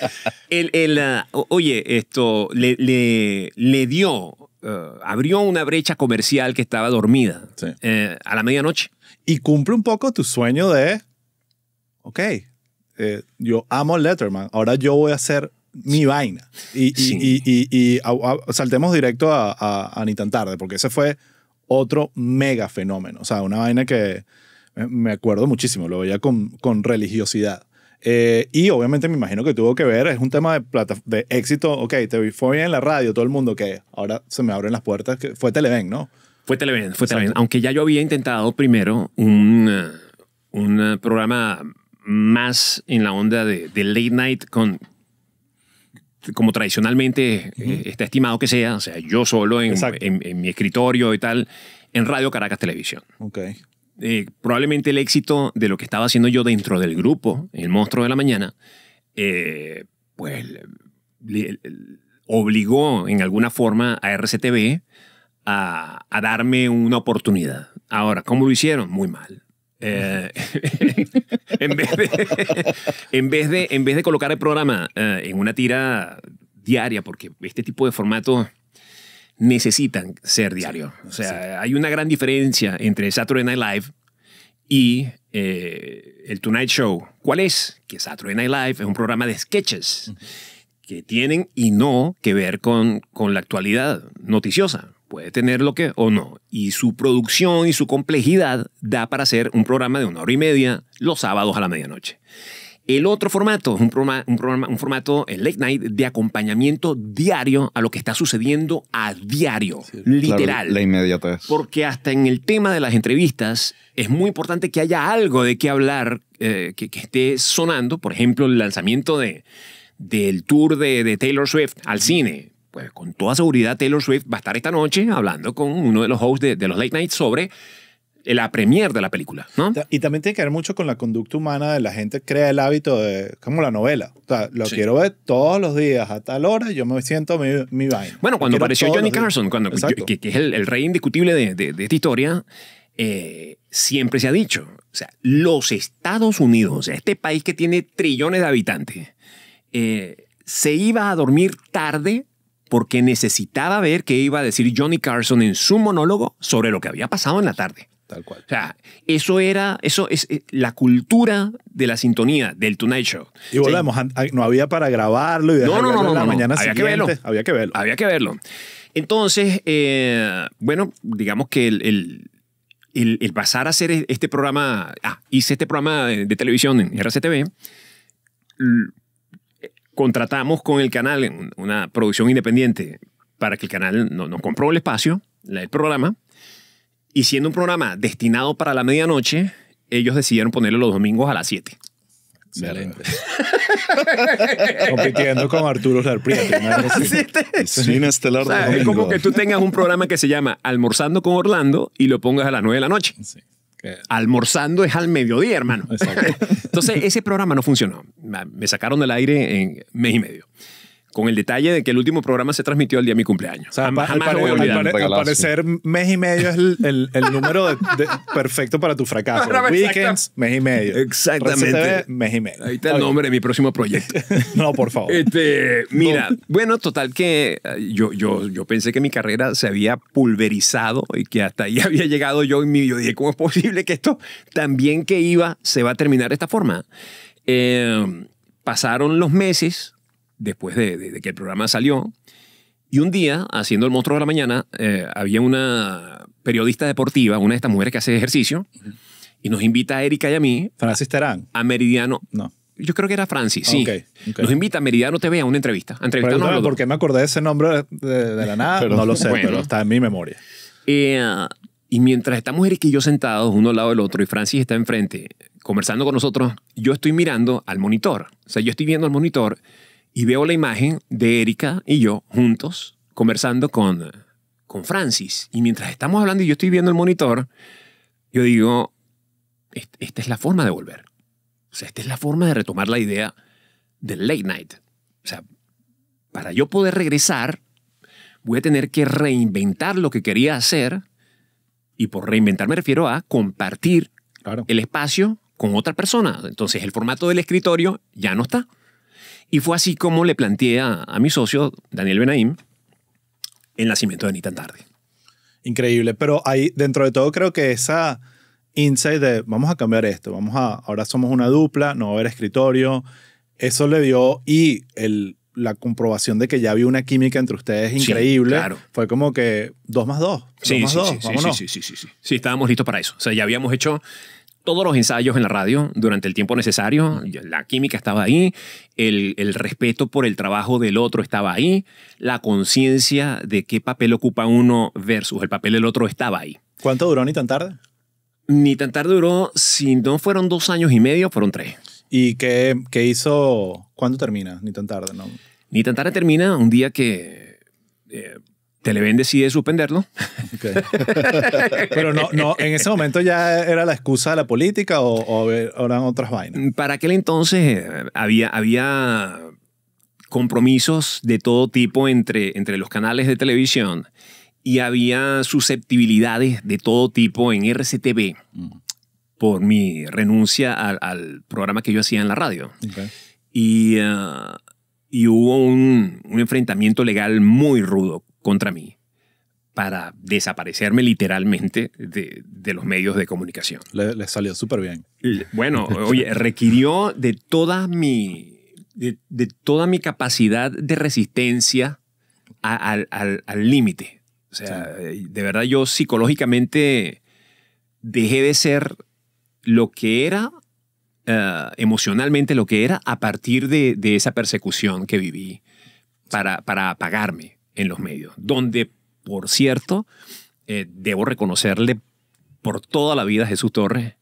A: el, ah, oye, esto le, le, dio ah, abrió una brecha comercial que estaba dormida eh, a la medianoche.
B: Y cumple un poco tu sueño de, ok, eh, yo amo Letterman, ahora yo voy a hacer mi vaina. Y, saltemos directo a, Ni tan tarde, porque ese fue otro mega fenómeno. O sea, una vaina que me acuerdo muchísimo, lo veía con, religiosidad. Eh, y obviamente me imagino que tuvo que ver, es un tema de, éxito, ok, te fue bien en la radio, todo el mundo, que ahora se me abren las puertas, que fue
A: Televen, ¿no? Fue Televen, fue Televen, aunque ya yo había intentado primero un, programa más en la onda de, de late night con, como tradicionalmente eh, está estimado que sea, o sea, yo solo en, mi escritorio y tal, en Radio Caracas Televisión. Ok. Eh, probablemente el éxito de lo que estaba haciendo yo dentro del grupo, El Monstruo de la Mañana, eh, pues obligó en alguna forma a RCTV a, a darme una oportunidad. Ahora, ¿cómo lo hicieron? Muy mal. Eh, en, vez de, en, vez de, colocar el programa eh, en una tira diaria, porque este tipo de formato necesitan ser diario. O sea, hay una gran diferencia entre Saturday Night Live y eh, el Tonight Show. ¿Cuál es? Que Saturday Night Live es un programa de sketches que tienen y no que ver con la actualidad noticiosa puede tener lo que o no. Y su producción y su complejidad da para hacer un programa de una hora y media los sábados a la medianoche. El otro formato es un, programa, un, programa, un formato en late night de acompañamiento diario a lo que está sucediendo a diario, literal. La, inmediata Porque hasta en el tema de las entrevistas es muy importante que haya algo de qué hablar eh, que, esté sonando. Por ejemplo, el lanzamiento de, del tour de, de Taylor Swift al cine pues con toda seguridad Taylor Swift va a estar esta noche hablando con uno de los hosts de, los late nights sobre la premiere de la película,
B: Y también tiene que ver mucho con la conducta humana de la gente crea el hábito de como la novela, lo quiero ver todos los días a tal hora, yo me siento mi,
A: Bueno, cuando apareció Johnny Carson, cuando que, es el, rey indiscutible de, de, esta historia, eh, siempre se ha dicho, o sea, los Estados Unidos, este país que tiene trillones de habitantes, eh, se iba a dormir tarde porque necesitaba ver qué iba a decir Johnny Carson en su monólogo sobre lo que había pasado en la tarde. Tal cual. O sea, eso era, eso es eh, la cultura de la sintonía del Tonight Show. Y volvemos, no había para grabarlo y
B: no, no, no, no, la mañana había Que verlo.
A: Había que verlo. Había que verlo. Entonces, eh, bueno, digamos que el, el, pasar a hacer este programa, ah, hice este programa de, de televisión en RCTV, contratamos con el canal una producción independiente para que el canal nos no compró el espacio, el programa, y siendo un programa destinado para la medianoche, ellos decidieron ponerlo los domingos a las 7.
B: Excelente.
A: Compitiendo con Arturo
B: Es como que
A: tú tengas un programa que se llama Almorzando con Orlando y lo pongas a las 9 de la noche. Sí. Almorzando es al mediodía, hermano. Entonces, ese programa no funcionó. Me sacaron del aire en mes y medio con el detalle de que el último programa se transmitió el día de mi cumpleaños. O al, parecer,
B: mes y medio es el, número perfecto para tu fracaso. Weekends, mes y medio. Exactamente. mes y medio. Ahí está el nombre
A: de mi próximo proyecto. no, por favor. Este, mira, bueno, total que eh, yo, yo, yo pensé que mi carrera se había pulverizado y que hasta ahí había llegado yo y mi, yo dije, ¿cómo es posible que esto también que iba se va a terminar de esta forma? Eh, pasaron los meses después de, que el programa salió. Y un día, haciendo el monstruo de la mañana, eh, había una periodista deportiva, una de estas mujeres que hace ejercicio, y nos invita a Erika y a mí. ¿Francis Terán? A Meridiano. No. Yo creo que era Francis, sí. Nos invita a Meridiano TV a una entrevista. no, porque
B: me acordé de ese nombre de, la nada, no lo sé, pero está en mi memoria.
A: Eh, y mientras estamos Erika y yo sentados uno al lado del otro y Francis está enfrente conversando con nosotros, yo estoy mirando al monitor. O sea, yo estoy viendo al monitor y veo la imagen de Erika y yo juntos conversando con, con Francis. Y mientras estamos hablando y yo estoy viendo el monitor, yo digo, esta es la forma de volver. O sea, esta es la forma de retomar la idea del late night. O sea, para yo poder regresar, voy a tener que reinventar lo que quería hacer. Y por reinventar me refiero a compartir el espacio con otra persona. Entonces el formato del escritorio ya no está. Y fue así como le planteé a, a mi socio, Daniel Benaim, el nacimiento de Ni tan tarde.
B: Increíble, pero ahí dentro de todo creo que esa insight de vamos a cambiar esto, vamos a, ahora somos una dupla, no va a haber escritorio, eso le dio y el, la comprobación de que ya había una química entre ustedes increíble. claro. Fue como que dos más dos. Sí, dos sí, sí,
A: sí, sí. estábamos listos para eso. O sea, ya habíamos hecho todos los ensayos en la radio durante el tiempo necesario. La química estaba ahí, el, el respeto por el trabajo del otro estaba ahí, la conciencia de qué papel ocupa uno versus el papel del otro estaba ahí. ¿Cuánto duró ni tan tarde? Ni tan tarde duró, si no fueron dos años y medio, fueron tres. ¿Y qué, qué hizo? ¿Cuándo termina? Ni tan tarde, ¿no? Ni tan tarde termina un día que eh, Televen decide suspenderlo. Pero no, no, en ese momento ya era la excusa de la política o, eran otras vainas. Para aquel entonces eh, había, había compromisos de todo tipo entre, entre los canales de televisión y había susceptibilidades de todo tipo en RCTV mm. por mi renuncia al, programa que yo hacía en la radio. Y, eh, y, hubo un, un enfrentamiento legal muy rudo contra mí para desaparecerme literalmente de, los medios de comunicación. Le, salió súper bien. Bueno, oye, requirió de toda mi, de, toda mi capacidad de resistencia al límite. o sea, eh, de verdad yo psicológicamente dejé de ser lo que era, eh, emocionalmente lo que era, a partir de, esa persecución que viví para, para apagarme en los medios, donde, por cierto, eh, debo reconocerle por toda la vida a Jesús Torres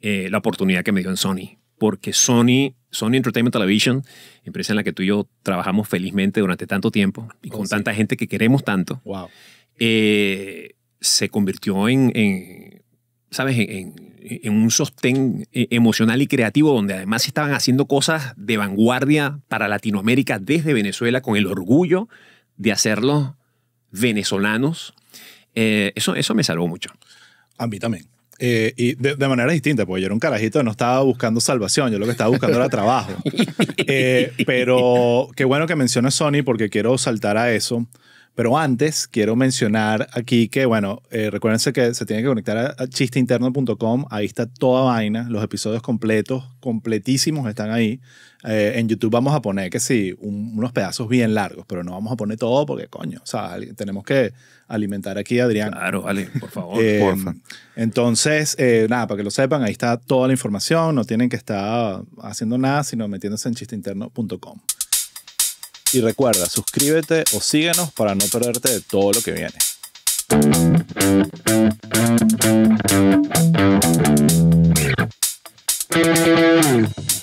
A: eh, la oportunidad que me dio en Sony, porque Sony, Sony Entertainment Television, empresa en la que tú y yo trabajamos felizmente durante tanto tiempo y con oh, tanta gente que queremos tanto, eh, se convirtió en, ¿sabes?, en, en, un sostén emocional y creativo donde además estaban haciendo cosas de vanguardia para Latinoamérica desde Venezuela con el orgullo de hacerlo venezolanos, eh, eso, eso me salvó mucho.
B: A mí también. Eh, y de, manera distinta, porque yo era un carajito, no estaba buscando salvación, yo lo que estaba buscando era trabajo.
A: Eh, pero qué bueno que
B: mencionas Sony, porque quiero saltar a eso. Pero antes quiero mencionar aquí que, bueno, eh, recuérdense que se tienen que conectar a, chisteinterno.com. Ahí está toda vaina, los episodios completos, completísimos están ahí. Eh, en YouTube vamos a poner que sí, unos pedazos bien largos, pero no vamos a poner todo porque, coño, o sea, tenemos que alimentar aquí a Adrián. Claro,
A: vale, por favor. Eh, porfa.
B: Entonces, nada, para que lo sepan, ahí está toda la información. No tienen que estar haciendo nada, sino metiéndose en chisteinterno.com y recuerda, suscríbete o síguenos para no perderte de todo lo que viene.